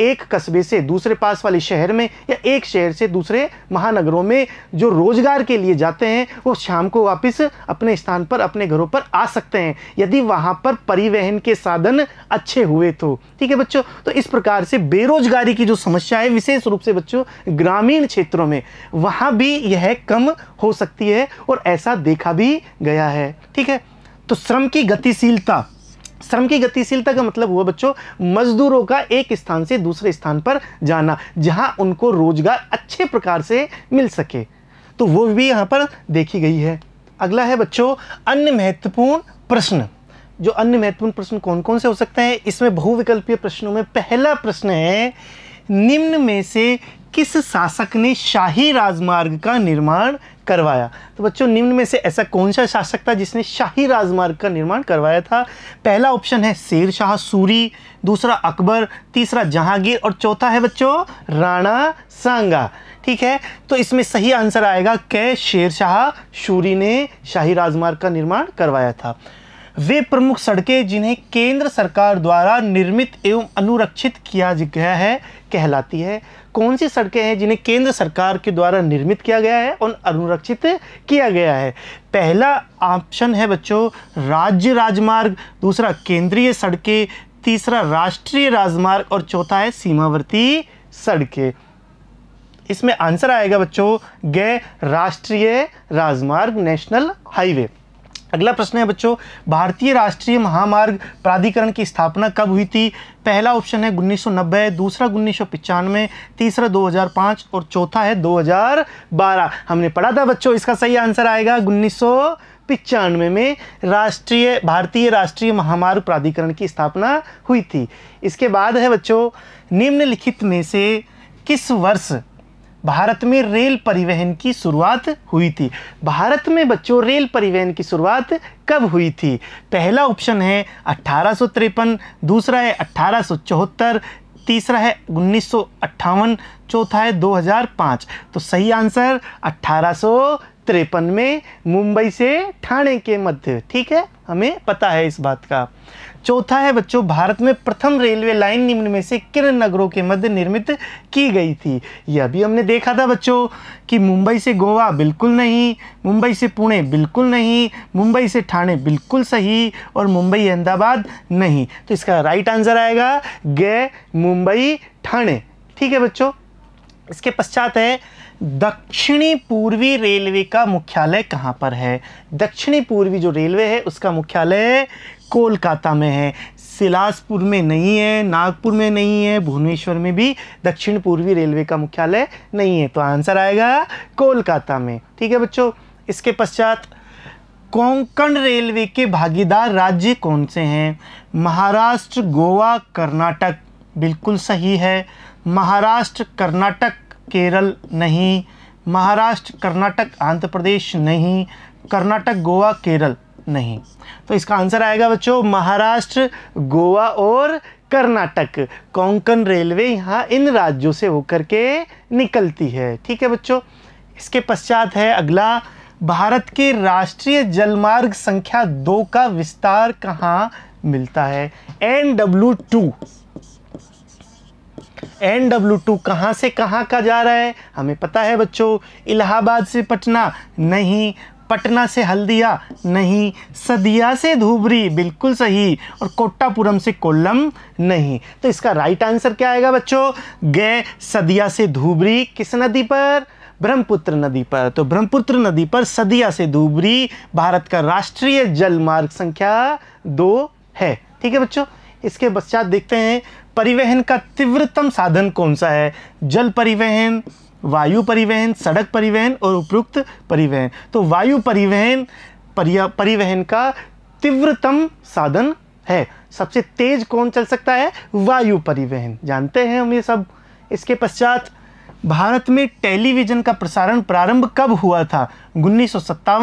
एक कस्बे से दूसरे पास वाले शहर में या एक शहर से दूसरे महानगरों में जो रोज़गार के लिए जाते हैं वो शाम को वापस अपने स्थान पर अपने घरों पर आ सकते हैं यदि वहाँ पर परिवहन के साधन अच्छे हुए तो ठीक है बच्चों तो इस प्रकार से बेरोजगारी की जो समस्या है विशेष रूप से बच्चों ग्रामीण क्षेत्रों में वहाँ भी यह कम हो सकती है और ऐसा देखा भी गया है ठीक है तो श्रम की गतिशीलता श्रम की गतिशीलता का मतलब हुआ बच्चों मजदूरों का एक स्थान से दूसरे स्थान पर जाना जहां उनको रोजगार अच्छे प्रकार से मिल सके तो वो भी यहाँ पर देखी गई है अगला है बच्चों अन्य महत्वपूर्ण प्रश्न जो अन्य महत्वपूर्ण प्रश्न कौन कौन से हो सकते हैं इसमें बहुविकल्पीय प्रश्नों में पहला प्रश्न है निम्न में से किस शासक ने शाही राजमार्ग का निर्माण करवाया तो बच्चों निम्न में से ऐसा कौन सा शासक था जिसने शाही राजमार्ग का निर्माण करवाया था पहला ऑप्शन है शेर शाह सूरी दूसरा अकबर तीसरा जहांगीर और चौथा है बच्चों राणा सांगा ठीक है तो इसमें सही आंसर आएगा कै शेर शाह सूरी ने शाही राजमार्ग का निर्माण करवाया था वे प्रमुख सड़कें जिन्हें केंद्र सरकार द्वारा निर्मित एवं अनुरक्षित किया गया है कहलाती है कौन सी सड़कें हैं जिन्हें केंद्र सरकार के द्वारा निर्मित किया गया है और अनुरक्षित किया गया है पहला ऑप्शन है बच्चों राज्य राजमार्ग दूसरा केंद्रीय सड़कें तीसरा राष्ट्रीय राजमार्ग और चौथा है सीमावर्ती सड़कें इसमें आंसर आएगा बच्चों गए राष्ट्रीय राजमार्ग नेशनल हाईवे अगला प्रश्न है बच्चों भारतीय राष्ट्रीय महामार्ग प्राधिकरण की स्थापना कब हुई थी पहला ऑप्शन है उन्नीस दूसरा उन्नीस तीसरा 2005 और चौथा है 2012 हमने पढ़ा था बच्चों इसका सही आंसर आएगा उन्नीस पिचानवे में राष्ट्रीय भारतीय राष्ट्रीय महामार्ग प्राधिकरण की स्थापना हुई थी इसके बाद है बच्चों निम्नलिखित में से किस वर्ष भारत में रेल परिवहन की शुरुआत हुई थी भारत में बच्चों रेल परिवहन की शुरुआत कब हुई थी पहला ऑप्शन है अट्ठारह दूसरा है अट्ठारह तीसरा है उन्नीस चौथा है 2005 तो सही आंसर अट्ठारह में मुंबई से ठाणे के मध्य ठीक है हमें पता है इस बात का चौथा है बच्चों भारत में प्रथम रेलवे लाइन निम्न में से किन नगरों के मध्य निर्मित की गई थी यह भी हमने देखा था बच्चों कि मुंबई से गोवा बिल्कुल नहीं मुंबई से पुणे बिल्कुल नहीं मुंबई से ठाणे बिल्कुल सही और मुंबई अहमदाबाद नहीं तो इसका राइट आंसर आएगा गे मुंबई ठाणे ठीक है बच्चों इसके पश्चात है दक्षिणी पूर्वी रेलवे का मुख्यालय कहाँ पर है दक्षिणी पूर्वी जो रेलवे है उसका मुख्यालय कोलकाता में है सिलासपुर में नहीं है नागपुर में नहीं है भुवनेश्वर में भी दक्षिण पूर्वी रेलवे का मुख्यालय नहीं है तो आंसर आएगा कोलकाता में ठीक है बच्चों इसके पश्चात कोंकण रेलवे के भागीदार राज्य कौन से हैं महाराष्ट्र गोवा कर्नाटक बिल्कुल सही है महाराष्ट्र कर्नाटक केरल नहीं महाराष्ट्र कर्नाटक आंध्र प्रदेश नहीं कर्नाटक गोवा केरल नहीं तो इसका आंसर आएगा बच्चों महाराष्ट्र गोवा और कर्नाटक कोंकण रेलवे यहाँ इन राज्यों से होकर के निकलती है ठीक है बच्चों इसके पश्चात है अगला भारत के राष्ट्रीय जलमार्ग संख्या दो का विस्तार कहाँ मिलता है N W two N W two कहाँ से कहाँ का जा रहा है हमें पता है बच्चों इलाहाबाद से पटना नहीं पटना से हल्दिया नहीं सदिया से धुबरी बिल्कुल सही और कोट्टापुरम से कोल्लम नहीं तो इसका राइट आंसर क्या आएगा बच्चों गए सदिया से धूबरी किस नदी पर ब्रह्मपुत्र नदी पर तो ब्रह्मपुत्र नदी पर सदिया से धूबरी भारत का राष्ट्रीय जलमार्ग संख्या दो है ठीक है बच्चों इसके पश्चात देखते हैं परिवहन का तीव्रतम साधन कौन सा है जल परिवहन वायु परिवहन सड़क परिवहन और उपयुक्त परिवहन तो वायु परिवहन परिवहन का तीव्रतम साधन है सबसे तेज कौन चल सकता है वायु परिवहन जानते हैं हम ये सब इसके पश्चात भारत में टेलीविज़न का प्रसारण प्रारंभ कब हुआ था उन्नीस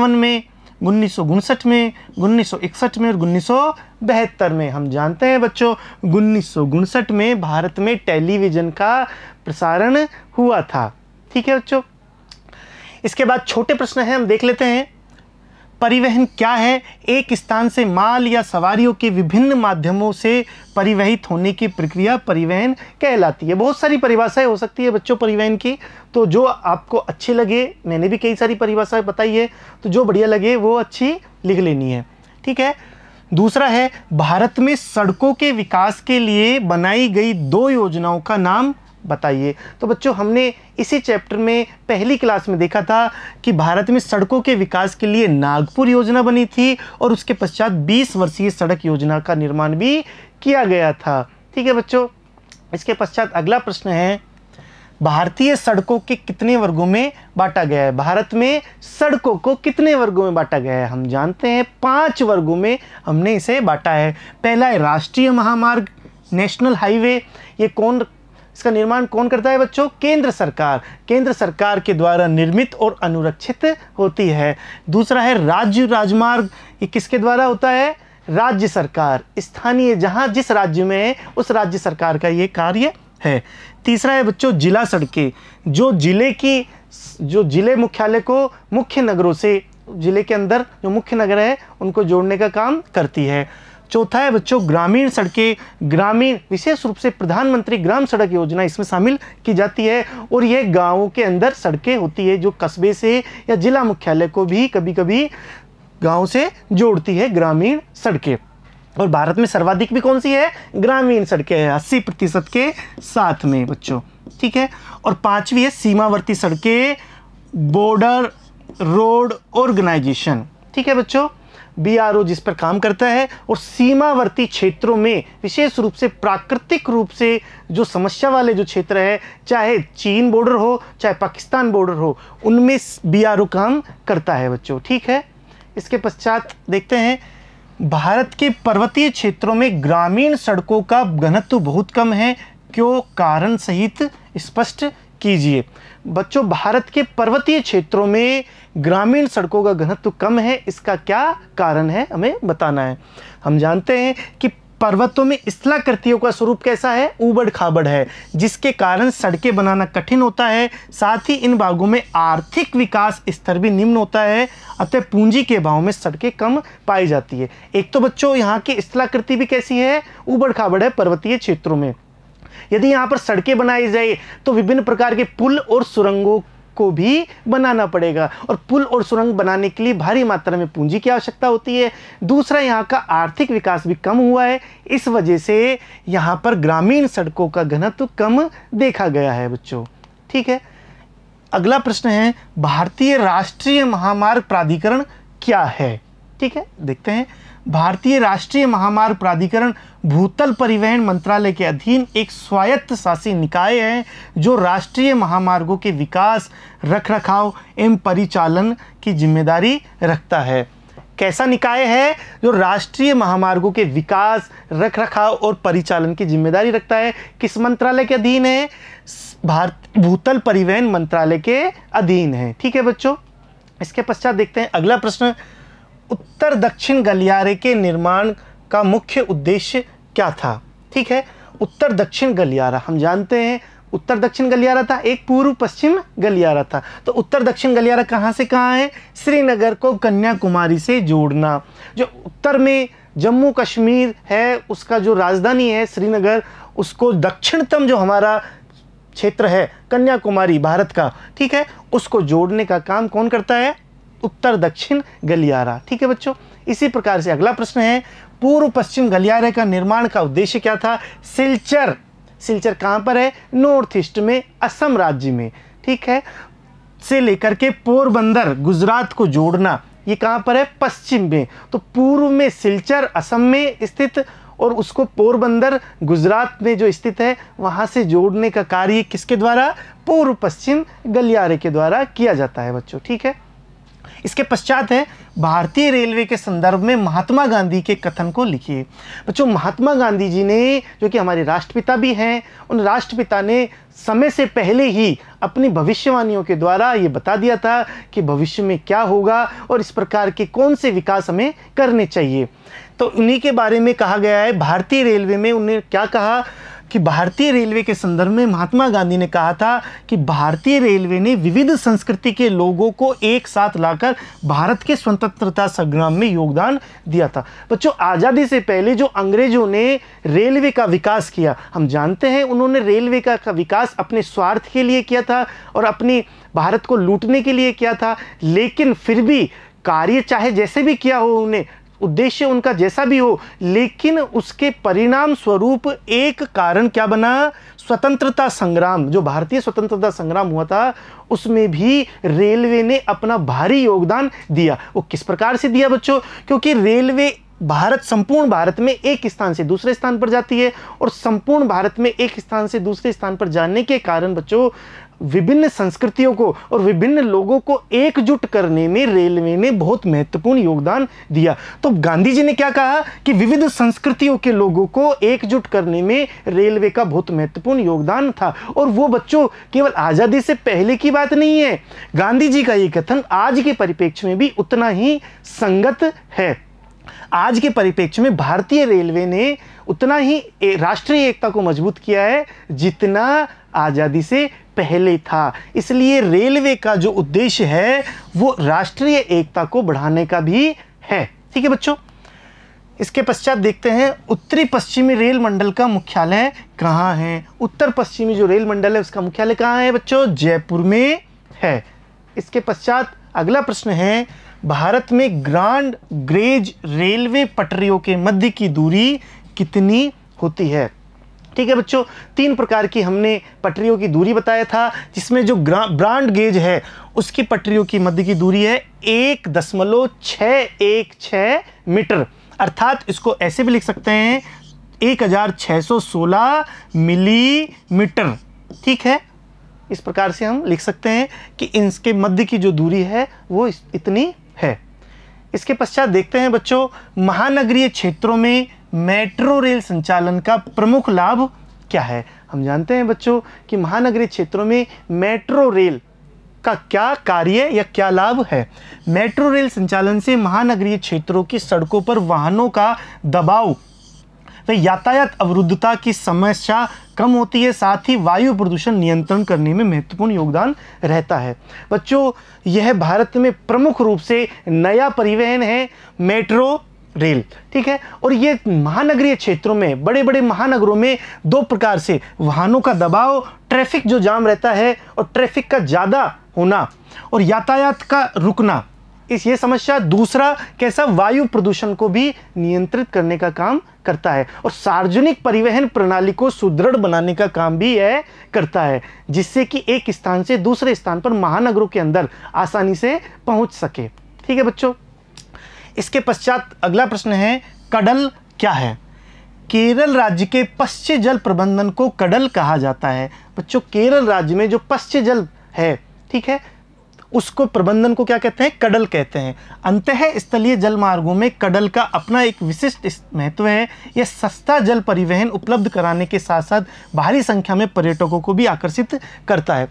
में उन्नीस में उन्नीस में और उन्नीस में हम जानते हैं बच्चों उन्नीस में भारत में टेलीविज़न का प्रसारण हुआ था ठीक है बच्चों इसके बाद छोटे प्रश्न हैं हम देख लेते हैं परिवहन क्या है एक स्थान से माल या सवारियों के विभिन्न माध्यमों से परिवहित होने की प्रक्रिया परिवहन कहलाती है बहुत सारी परिभाषाएं हो सकती है बच्चों परिवहन की तो जो आपको अच्छी लगे मैंने भी कई सारी परिभाषाएं बताई है तो जो बढ़िया लगे वो अच्छी लिख लेनी है ठीक है दूसरा है भारत में सड़कों के विकास के लिए बनाई गई दो योजनाओं का नाम बताइए तो बच्चों हमने इसी चैप्टर में पहली क्लास में देखा था कि भारत में सड़कों के विकास के लिए नागपुर योजना बनी थी और उसके पश्चात 20 वर्षीय सड़क योजना का निर्माण भी किया गया था ठीक है बच्चों इसके पश्चात अगला प्रश्न है भारतीय सड़कों के कितने वर्गों में बांटा गया है भारत में सड़कों को कितने वर्गों में बांटा गया है हम जानते हैं पांच वर्गों में हमने इसे बांटा है पहला है राष्ट्रीय महामार्ग नेशनल हाईवे ये कौन इसका निर्माण कौन करता है बच्चों केंद्र सरकार केंद्र सरकार के द्वारा निर्मित और अनुरक्षित होती है दूसरा है राज्य राजमार्ग ये किसके द्वारा होता है राज्य सरकार स्थानीय जहाँ जिस राज्य में है उस राज्य सरकार का ये कार्य है तीसरा है बच्चों जिला सड़कें जो जिले की जो जिले मुख्यालय को मुख्य नगरों से जिले के अंदर जो मुख्य नगर है उनको जोड़ने का काम करती है चौथा है बच्चों ग्रामीण सड़कें ग्रामीण विशेष रूप से प्रधानमंत्री ग्राम सड़क योजना इसमें शामिल की जाती है और यह गाँवों के अंदर सड़कें होती है जो कस्बे से या जिला मुख्यालय को भी कभी कभी गाँव से जोड़ती है ग्रामीण सड़कें और भारत में सर्वाधिक भी कौन सी है ग्रामीण सड़कें हैं अस्सी प्रतिशत के साथ में बच्चों ठीक है और पांचवी है सीमावर्ती सड़कें बॉर्डर रोड ऑर्गेनाइजेशन ठीक है बच्चों बीआरओ जिस पर काम करता है और सीमावर्ती क्षेत्रों में विशेष रूप से प्राकृतिक रूप से जो समस्या वाले जो क्षेत्र है चाहे चीन बॉर्डर हो चाहे पाकिस्तान बॉर्डर हो उनमें बीआरओ काम करता है बच्चों ठीक है इसके पश्चात देखते हैं भारत के पर्वतीय क्षेत्रों में ग्रामीण सड़कों का घनत्व बहुत कम है क्यों कारण सहित स्पष्ट कीजिए बच्चों भारत के पर्वतीय क्षेत्रों में ग्रामीण सड़कों का घनत्व कम है इसका क्या कारण है हमें बताना है हम जानते हैं कि पर्वतों में इसला कृतियों का स्वरूप कैसा है ऊबड़ खाबड़ है जिसके कारण सड़कें बनाना कठिन होता है साथ ही इन भागों में आर्थिक विकास स्तर भी निम्न होता है अतः पूंजी के भाव में सड़कें कम पाई जाती है एक तो बच्चों यहाँ की स्थलाकृति भी कैसी है ऊबड़ खाबड़ है पर्वतीय क्षेत्रों में यदि यहाँ पर सड़कें बनाई जाए तो विभिन्न प्रकार के पुल और सुरंगों को भी बनाना पड़ेगा और पुल और सुरंग बनाने के लिए भारी मात्रा में पूंजी की आवश्यकता होती है दूसरा यहाँ का आर्थिक विकास भी कम हुआ है इस वजह से यहाँ पर ग्रामीण सड़कों का घनत्व कम देखा गया है बच्चों ठीक है अगला प्रश्न है भारतीय राष्ट्रीय महामार्ग प्राधिकरण क्या है ठीक है देखते हैं भारतीय राष्ट्रीय महामार्ग प्राधिकरण भूतल परिवहन मंत्रालय के अधीन एक स्वायत्त शासी निकाय है जो राष्ट्रीय महामार्गों के विकास रखरखाव एवं परिचालन की जिम्मेदारी रखता है कैसा निकाय है जो राष्ट्रीय महामार्गों के विकास रखरखाव और परिचालन की जिम्मेदारी रखता है किस मंत्रालय के अधीन है भारत भूतल परिवहन मंत्रालय के अधीन है ठीक है बच्चों इसके पश्चात देखते हैं अगला प्रश्न उत्तर दक्षिण गलियारे के निर्माण का मुख्य उद्देश्य क्या था ठीक है उत्तर दक्षिण गलियारा हम जानते हैं उत्तर दक्षिण गलियारा था एक पूर्व पश्चिम गलियारा था तो उत्तर दक्षिण गलियारा कहाँ से कहाँ है श्रीनगर को कन्याकुमारी से जोड़ना जो उत्तर में जम्मू कश्मीर है उसका जो राजधानी है श्रीनगर उसको दक्षिणतम जो हमारा क्षेत्र है कन्याकुमारी भारत का ठीक है उसको जोड़ने का काम कौन करता है उत्तर दक्षिण गलियारा ठीक है बच्चों इसी प्रकार से अगला प्रश्न है पूर्व पश्चिम गलियारे का निर्माण का उद्देश्य क्या था सिलचर सिलचर कहाँ पर है नॉर्थ ईस्ट में असम राज्य में ठीक है से लेकर के पोरबंदर गुजरात को जोड़ना ये कहाँ पर है पश्चिम में तो पूर्व में सिलचर असम में स्थित और उसको पोरबंदर गुजरात में जो स्थित है वहाँ से जोड़ने का कार्य किसके द्वारा पूर्व पश्चिम गलियारे के द्वारा किया जाता है बच्चों ठीक है इसके पश्चात है भारतीय रेलवे के संदर्भ में महात्मा गांधी के कथन को लिखिए बच्चों महात्मा गांधी जी ने जो कि हमारे राष्ट्रपिता भी हैं उन राष्ट्रपिता ने समय से पहले ही अपनी भविष्यवाणियों के द्वारा ये बता दिया था कि भविष्य में क्या होगा और इस प्रकार के कौन से विकास हमें करने चाहिए तो इन्हीं के बारे में कहा गया है भारतीय रेलवे में उन्हें क्या कहा कि भारतीय रेलवे के संदर्भ में महात्मा गांधी ने कहा था कि भारतीय रेलवे ने विविध संस्कृति के लोगों को एक साथ लाकर भारत के स्वतंत्रता संग्राम में योगदान दिया था बच्चों आज़ादी से पहले जो अंग्रेजों ने रेलवे का विकास किया हम जानते हैं उन्होंने रेलवे का, विकास अपने स्वार्थ के लिए किया था और अपनी भारत को लूटने के लिए किया था लेकिन फिर भी कार्य चाहे जैसे भी किया हो उन्हें उद्देश्य उनका जैसा भी हो लेकिन उसके परिणाम स्वरूप एक कारण क्या बना स्वतंत्रता संग्राम जो भारतीय स्वतंत्रता संग्राम हुआ था उसमें भी रेलवे ने अपना भारी योगदान दिया वो किस प्रकार से दिया बच्चों क्योंकि रेलवे भारत संपूर्ण भारत में एक स्थान से दूसरे स्थान पर जाती है और संपूर्ण भारत में एक स्थान से दूसरे स्थान पर जाने के कारण बच्चों विभिन्न संस्कृतियों को और विभिन्न लोगों को एकजुट करने में रेलवे ने बहुत महत्वपूर्ण योगदान दिया तो गांधी जी ने क्या कहा कि विविध संस्कृतियों के लोगों को एकजुट करने में रेलवे का बहुत महत्वपूर्ण योगदान था और वो बच्चों केवल आज़ादी से पहले की बात नहीं है गांधी जी का ये कथन आज के परिप्रेक्ष्य में भी उतना ही संगत है आज के परिप्रेक्ष्य में भारतीय रेलवे ने उतना ही राष्ट्रीय एकता को मजबूत किया है जितना आज़ादी से पहले था इसलिए रेलवे का जो उद्देश्य है वो राष्ट्रीय एकता को बढ़ाने का भी है ठीक है बच्चों इसके पश्चात देखते हैं उत्तरी पश्चिमी रेल मंडल का मुख्यालय कहाँ है उत्तर पश्चिमी जो रेल मंडल है उसका मुख्यालय कहाँ है बच्चों जयपुर में है इसके पश्चात अगला प्रश्न है भारत में ग्रांड ग्रेज रेलवे पटरियों के मध्य की दूरी कितनी होती है ठीक है बच्चों तीन प्रकार की हमने पटरियों की दूरी बताया था जिसमें जो ब्रांड गेज है उसकी पटरियों की मध्य की दूरी है एक दशमलव छ एक छ मीटर अर्थात इसको ऐसे भी लिख सकते हैं एक हज़ार छ सौ सोलह मिलीमीटर ठीक है इस प्रकार से हम लिख सकते हैं कि इसके मध्य की जो दूरी है वो इतनी है इसके पश्चात देखते हैं बच्चों महानगरीय क्षेत्रों में मेट्रो रेल संचालन का प्रमुख लाभ क्या है हम जानते हैं बच्चों कि महानगरीय क्षेत्रों में मेट्रो रेल का क्या कार्य या क्या लाभ है मेट्रो रेल संचालन से महानगरीय क्षेत्रों की सड़कों पर वाहनों का दबाव तो यातायात अवरुद्धता की समस्या कम होती है साथ ही वायु प्रदूषण नियंत्रण करने में महत्वपूर्ण योगदान रहता है बच्चों यह भारत में प्रमुख रूप से नया परिवहन है मेट्रो रेल ठीक है और ये महानगरीय क्षेत्रों में बड़े बड़े महानगरों में दो प्रकार से वाहनों का दबाव ट्रैफिक जो जाम रहता है और ट्रैफिक का ज़्यादा होना और यातायात का रुकना इस ये समस्या दूसरा कैसा वायु प्रदूषण को भी नियंत्रित करने का काम करता है और सार्वजनिक परिवहन प्रणाली को सुदृढ़ बनाने का काम भी यह करता है जिससे कि एक स्थान से दूसरे स्थान पर महानगरों के अंदर आसानी से पहुंच सके ठीक है बच्चों इसके पश्चात अगला प्रश्न है कडल क्या है केरल राज्य के पश्चिम जल प्रबंधन को कडल कहा जाता है बच्चों केरल राज्य में जो पश्चिम जल है ठीक है उसको प्रबंधन को क्या कहते हैं कडल कहते हैं अंतः है स्थलीय जल मार्गों में कडल का अपना एक विशिष्ट महत्व है यह सस्ता जल परिवहन उपलब्ध कराने के साथ साथ भारी संख्या में पर्यटकों को भी आकर्षित करता है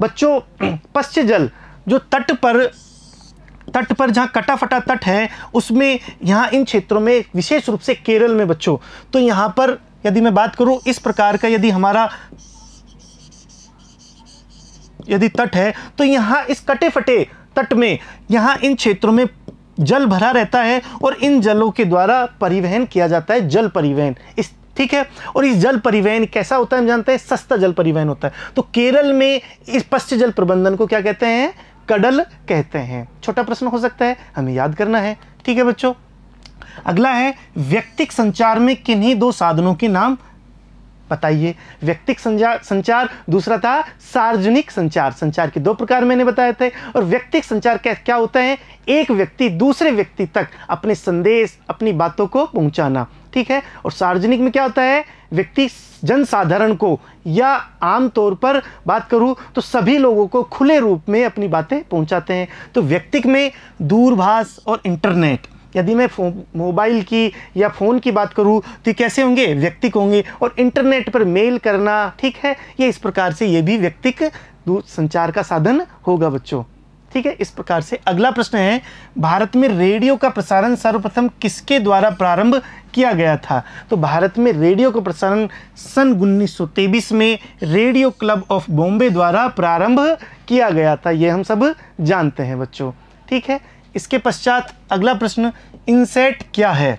बच्चों पश्चिम जल जो तट पर तट पर जहाँ कटा फटा तट है उसमें यहाँ इन क्षेत्रों में विशेष रूप से केरल में बच्चों तो यहाँ पर यदि मैं बात करूँ इस प्रकार का यदि हमारा यदि तट है तो यहाँ इस कटे फटे तट में यहाँ इन क्षेत्रों में जल भरा रहता है और इन जलों के द्वारा परिवहन किया जाता है जल परिवहन इस ठीक है और इस जल परिवहन कैसा होता है हम जानते हैं सस्ता जल परिवहन होता है तो केरल में इस पश्च जल प्रबंधन को क्या कहते हैं कडल कहते हैं छोटा प्रश्न हो सकता है हमें याद करना है ठीक है बच्चों अगला है व्यक्तिक संचार में किन्हीं दो साधनों के नाम बताइए व्यक्तिक संचार संचार दूसरा था सार्वजनिक संचार संचार के दो प्रकार मैंने बताए थे और व्यक्तिक संचार क्या क्या होता है एक व्यक्ति दूसरे व्यक्ति तक अपने संदेश अपनी बातों को पहुंचाना ठीक है और सार्वजनिक में क्या होता है व्यक्ति जनसाधारण को या आम तौर पर बात करूं तो सभी लोगों को खुले रूप में अपनी बातें पहुंचाते हैं तो व्यक्तिक में दूरभाष और इंटरनेट यदि मैं मोबाइल की या फ़ोन की बात करूँ तो कैसे होंगे व्यक्तिक होंगे और इंटरनेट पर मेल करना ठीक है ये इस प्रकार से ये भी व्यक्तिक संचार का साधन होगा बच्चों ठीक है इस प्रकार से अगला प्रश्न है भारत में रेडियो का प्रसारण सर्वप्रथम किसके द्वारा प्रारंभ किया गया था तो भारत में रेडियो का प्रसारण सन उन्नीस में रेडियो क्लब ऑफ बॉम्बे द्वारा प्रारंभ किया गया था ये हम सब जानते हैं बच्चों ठीक है इसके पश्चात अगला प्रश्न इंसेट क्या है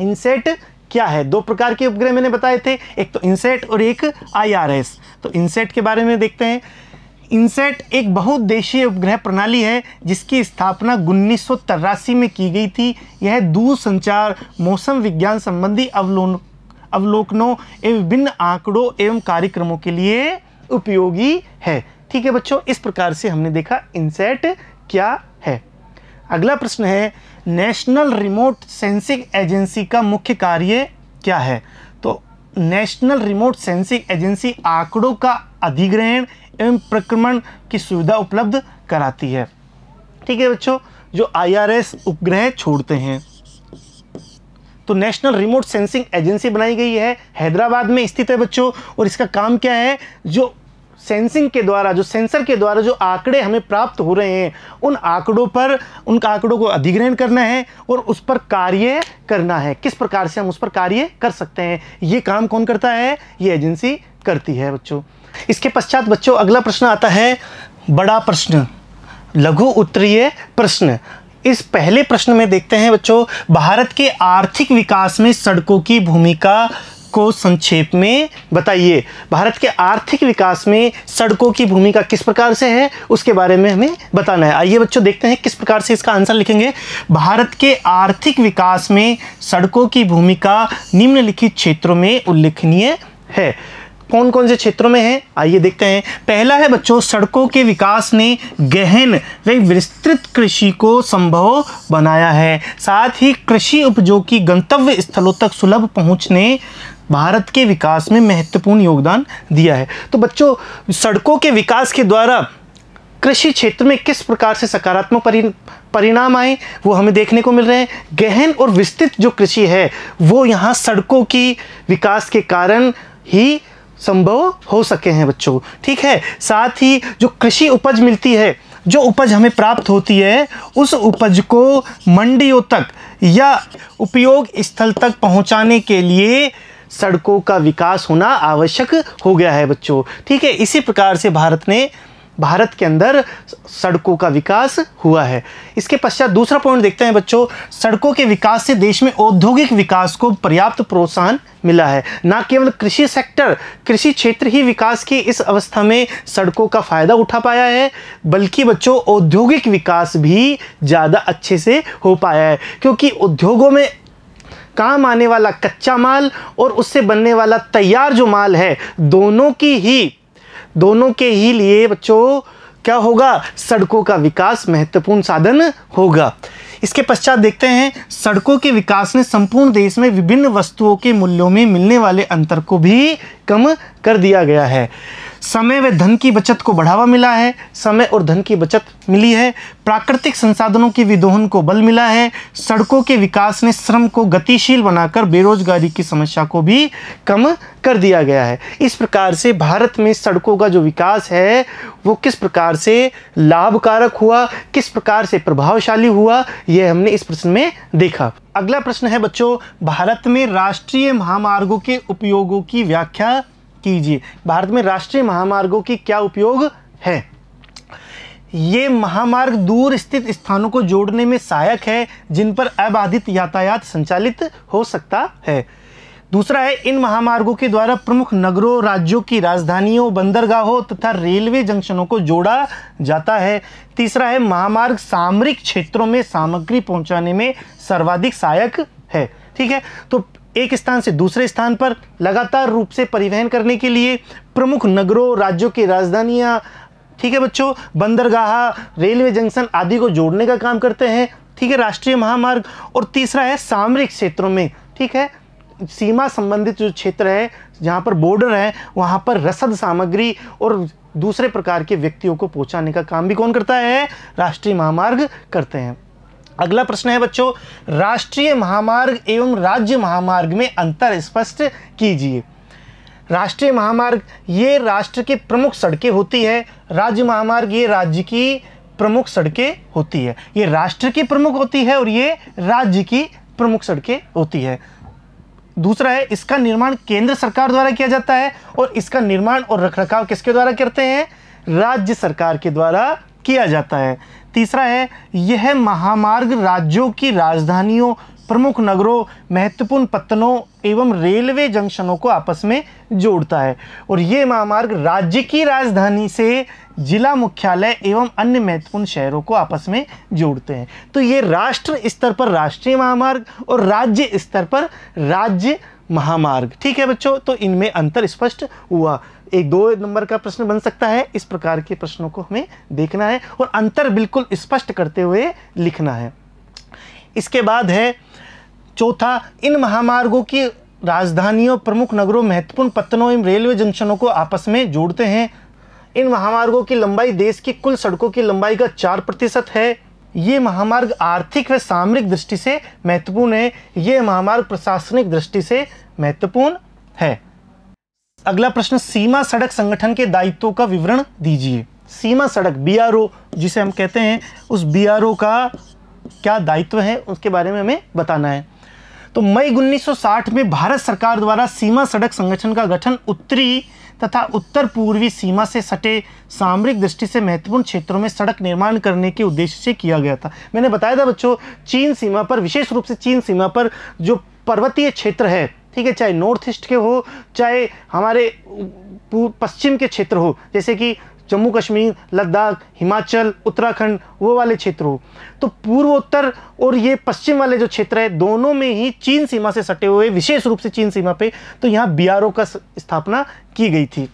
इंसेट क्या है दो प्रकार के उपग्रह मैंने बताए थे एक तो इंसेट और एक आईआरएस तो इनसेट के बारे में देखते हैं इंसेट एक बहुउद्देशीय उपग्रह प्रणाली है जिसकी स्थापना उन्नीस में की गई थी यह दूरसंचार मौसम विज्ञान संबंधी अवलोन अवलोकनों एवं विभिन्न आंकड़ों एवं कार्यक्रमों के लिए उपयोगी है ठीक है बच्चों इस प्रकार से हमने देखा इंसेट क्या अगला प्रश्न है नेशनल रिमोट सेंसिंग एजेंसी का मुख्य कार्य क्या है तो नेशनल रिमोट सेंसिंग एजेंसी आंकड़ों का अधिग्रहण एवं प्रक्रमण की सुविधा उपलब्ध कराती है ठीक है बच्चों जो आईआरएस उपग्रह छोड़ते हैं तो नेशनल रिमोट सेंसिंग एजेंसी बनाई गई है हैदराबाद में स्थित है बच्चों और इसका काम क्या है जो सेंसिंग के द्वारा जो सेंसर के द्वारा जो आंकड़े हमें प्राप्त हो रहे हैं उन आंकड़ों पर उन आंकड़ों को अधिग्रहण करना है और उस पर कार्य करना है किस प्रकार से हम उस पर कार्य कर सकते हैं ये काम कौन करता है ये एजेंसी करती है बच्चों इसके पश्चात बच्चों अगला प्रश्न आता है बड़ा प्रश्न लघु उत्तरीय प्रश्न इस पहले प्रश्न में देखते हैं बच्चों भारत के आर्थिक विकास में सड़कों की भूमिका को संक्षेप में बताइए भारत के आर्थिक विकास में सड़कों की भूमिका किस प्रकार से है उसके बारे में हमें बताना है आइए बच्चों देखते हैं किस प्रकार से इसका आंसर लिखेंगे भारत के आर्थिक विकास में सड़कों की भूमिका निम्नलिखित क्षेत्रों में उल्लेखनीय है कौन कौन से क्षेत्रों में है आइए देखते हैं पहला है बच्चों सड़कों के विकास ने गहन व विस्तृत कृषि को संभव बनाया है साथ ही कृषि उपजों की गंतव्य स्थलों तक सुलभ पहुंचने भारत के विकास में महत्वपूर्ण योगदान दिया है तो बच्चों सड़कों के विकास के द्वारा कृषि क्षेत्र में किस प्रकार से सकारात्मक परि परिणाम आए वो हमें देखने को मिल रहे हैं गहन और विस्तृत जो कृषि है वो यहाँ सड़कों की विकास के कारण ही संभव हो सके हैं बच्चों ठीक है साथ ही जो कृषि उपज मिलती है जो उपज हमें प्राप्त होती है उस उपज को मंडियों तक या उपयोग स्थल तक पहुंचाने के लिए सड़कों का विकास होना आवश्यक हो गया है बच्चों ठीक है इसी प्रकार से भारत ने भारत के अंदर सड़कों का विकास हुआ है इसके पश्चात दूसरा पॉइंट देखते हैं बच्चों सड़कों के विकास से देश में औद्योगिक विकास को पर्याप्त प्रोत्साहन मिला है ना केवल कृषि सेक्टर कृषि क्षेत्र ही विकास की इस अवस्था में सड़कों का फ़ायदा उठा पाया है बल्कि बच्चों औद्योगिक विकास भी ज़्यादा अच्छे से हो पाया है क्योंकि उद्योगों में काम आने वाला कच्चा माल और उससे बनने वाला तैयार जो माल है दोनों की ही दोनों के ही लिए बच्चों क्या होगा सड़कों का विकास महत्वपूर्ण साधन होगा इसके पश्चात देखते हैं सड़कों के विकास ने संपूर्ण देश में विभिन्न वस्तुओं के मूल्यों में मिलने वाले अंतर को भी कम कर दिया गया है समय व धन की बचत को बढ़ावा मिला है समय और धन की बचत मिली है प्राकृतिक संसाधनों के विदोहन को बल मिला है सड़कों के विकास ने श्रम को गतिशील बनाकर बेरोजगारी की समस्या को भी कम कर दिया गया है इस प्रकार से भारत में सड़कों का जो विकास है वो किस प्रकार से लाभकारक हुआ किस प्रकार से प्रभावशाली हुआ यह हमने इस प्रश्न में देखा अगला प्रश्न है बच्चों भारत में राष्ट्रीय महामार्गों के उपयोगों की व्याख्या कीजिए भारत में राष्ट्रीय महामार्गों की क्या उपयोग है ये महामार्ग दूर स्थित स्थानों को जोड़ने में सहायक है जिन पर अबाधित यातायात संचालित हो सकता है दूसरा है इन महामार्गों के द्वारा प्रमुख नगरों राज्यों की राजधानियों बंदरगाहों तथा रेलवे जंक्शनों को जोड़ा जाता है तीसरा है महामार्ग सामरिक क्षेत्रों में सामग्री पहुंचाने में सर्वाधिक सहायक है ठीक है तो एक स्थान से दूसरे स्थान पर लगातार रूप से परिवहन करने के लिए प्रमुख नगरों राज्यों की राजधानियाँ ठीक है बच्चों बंदरगाह रेलवे जंक्शन आदि को जोड़ने का काम करते हैं ठीक है राष्ट्रीय महामार्ग और तीसरा है सामरिक क्षेत्रों में ठीक है सीमा संबंधित जो क्षेत्र है जहाँ पर बॉर्डर है वहाँ पर रसद सामग्री और दूसरे प्रकार के व्यक्तियों को पहुँचाने का काम भी कौन करता है राष्ट्रीय महामार्ग करते हैं अगला प्रश्न है बच्चों राष्ट्रीय महामार्ग एवं राज्य महामार्ग में अंतर स्पष्ट कीजिए राष्ट्रीय महामार्ग ये राष्ट्र की प्रमुख सड़कें होती है राज्य महामार्ग ये राज्य की प्रमुख सड़कें होती है ये राष्ट्र की प्रमुख होती है और ये राज्य की प्रमुख सड़कें होती है दूसरा है इसका निर्माण केंद्र सरकार द्वारा किया जाता है और इसका निर्माण और रखरखाव किसके द्वारा करते हैं राज्य सरकार के द्वारा किया जाता है तीसरा है यह महामार्ग राज्यों की राजधानियों प्रमुख नगरों महत्वपूर्ण पत्तनों एवं रेलवे जंक्शनों को आपस में जोड़ता है और ये महामार्ग राज्य की राजधानी से जिला मुख्यालय एवं अन्य महत्वपूर्ण शहरों को आपस में जोड़ते हैं तो ये राष्ट्र स्तर पर राष्ट्रीय महामार्ग और राज्य स्तर पर राज्य महामार्ग ठीक है बच्चों तो इनमें अंतर स्पष्ट हुआ एक दो नंबर का प्रश्न बन सकता है इस प्रकार के प्रश्नों को हमें देखना है और अंतर बिल्कुल स्पष्ट करते हुए लिखना है इसके बाद है चौथा इन महामार्गों की राजधानियों प्रमुख नगरों महत्वपूर्ण पत्तनों एवं रेलवे जंक्शनों को आपस में जोड़ते हैं इन महामार्गों की लंबाई देश की कुल सड़कों की लंबाई का चार प्रतिशत है ये महामार्ग आर्थिक व सामरिक दृष्टि से महत्वपूर्ण है ये महामार्ग प्रशासनिक दृष्टि से महत्वपूर्ण है अगला प्रश्न सीमा सड़क संगठन के दायित्व का विवरण दीजिए सीमा सड़क बीआरओ जिसे हम कहते हैं उस बीआरओ का क्या दायित्व है उसके बारे में हमें बताना है तो मई 1960 में भारत सरकार द्वारा सीमा सड़क संगठन का गठन उत्तरी तथा उत्तर पूर्वी सीमा से सटे सामरिक दृष्टि से महत्वपूर्ण क्षेत्रों में सड़क निर्माण करने के उद्देश्य से किया गया था मैंने बताया था बच्चों चीन सीमा पर विशेष रूप से चीन सीमा पर जो पर्वतीय क्षेत्र है ठीक है चाहे नॉर्थ ईस्ट के हो चाहे हमारे पश्चिम के क्षेत्र हो जैसे कि जम्मू कश्मीर लद्दाख हिमाचल उत्तराखंड वो वाले क्षेत्र हो तो पूर्वोत्तर और ये पश्चिम वाले जो क्षेत्र है दोनों में ही चीन सीमा से सटे हुए विशेष रूप से चीन सीमा पे तो यहाँ बी का स्थापना की गई थी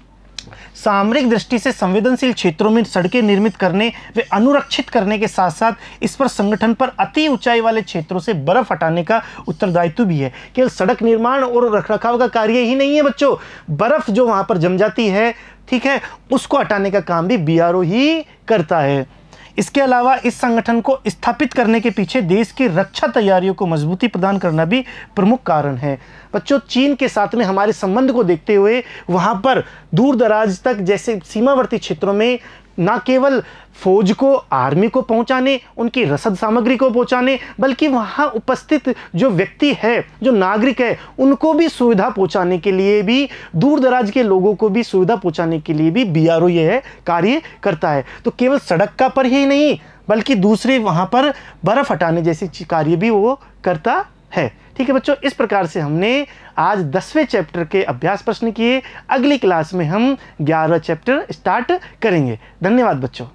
सामरिक दृष्टि से संवेदनशील क्षेत्रों में सड़कें निर्मित करने व अनुरक्षित करने के साथ साथ इस पर संगठन पर अति ऊंचाई वाले क्षेत्रों से बर्फ हटाने का उत्तरदायित्व भी है केवल सड़क निर्माण और रखरखाव का कार्य ही नहीं है बच्चों बर्फ जो वहां पर जम जाती है ठीक है उसको हटाने का काम भी बी ही करता है इसके अलावा इस संगठन को स्थापित करने के पीछे देश की रक्षा तैयारियों को मजबूती प्रदान करना भी प्रमुख कारण है बच्चों चीन के साथ में हमारे संबंध को देखते हुए वहाँ पर दूर दराज तक जैसे सीमावर्ती क्षेत्रों में ना केवल फौज को आर्मी को पहुंचाने उनकी रसद सामग्री को पहुंचाने बल्कि वहां उपस्थित जो व्यक्ति है जो नागरिक है उनको भी सुविधा पहुंचाने के लिए भी दूर दराज के लोगों को भी सुविधा पहुंचाने के लिए भी बी आर ओ यह कार्य करता है तो केवल सड़क का पर ही नहीं बल्कि दूसरे वहाँ पर बर्फ़ हटाने जैसे कार्य भी वो करता है ठीक है बच्चों इस प्रकार से हमने आज दसवें चैप्टर के अभ्यास प्रश्न किए अगली क्लास में हम ग्यारह चैप्टर स्टार्ट करेंगे धन्यवाद बच्चों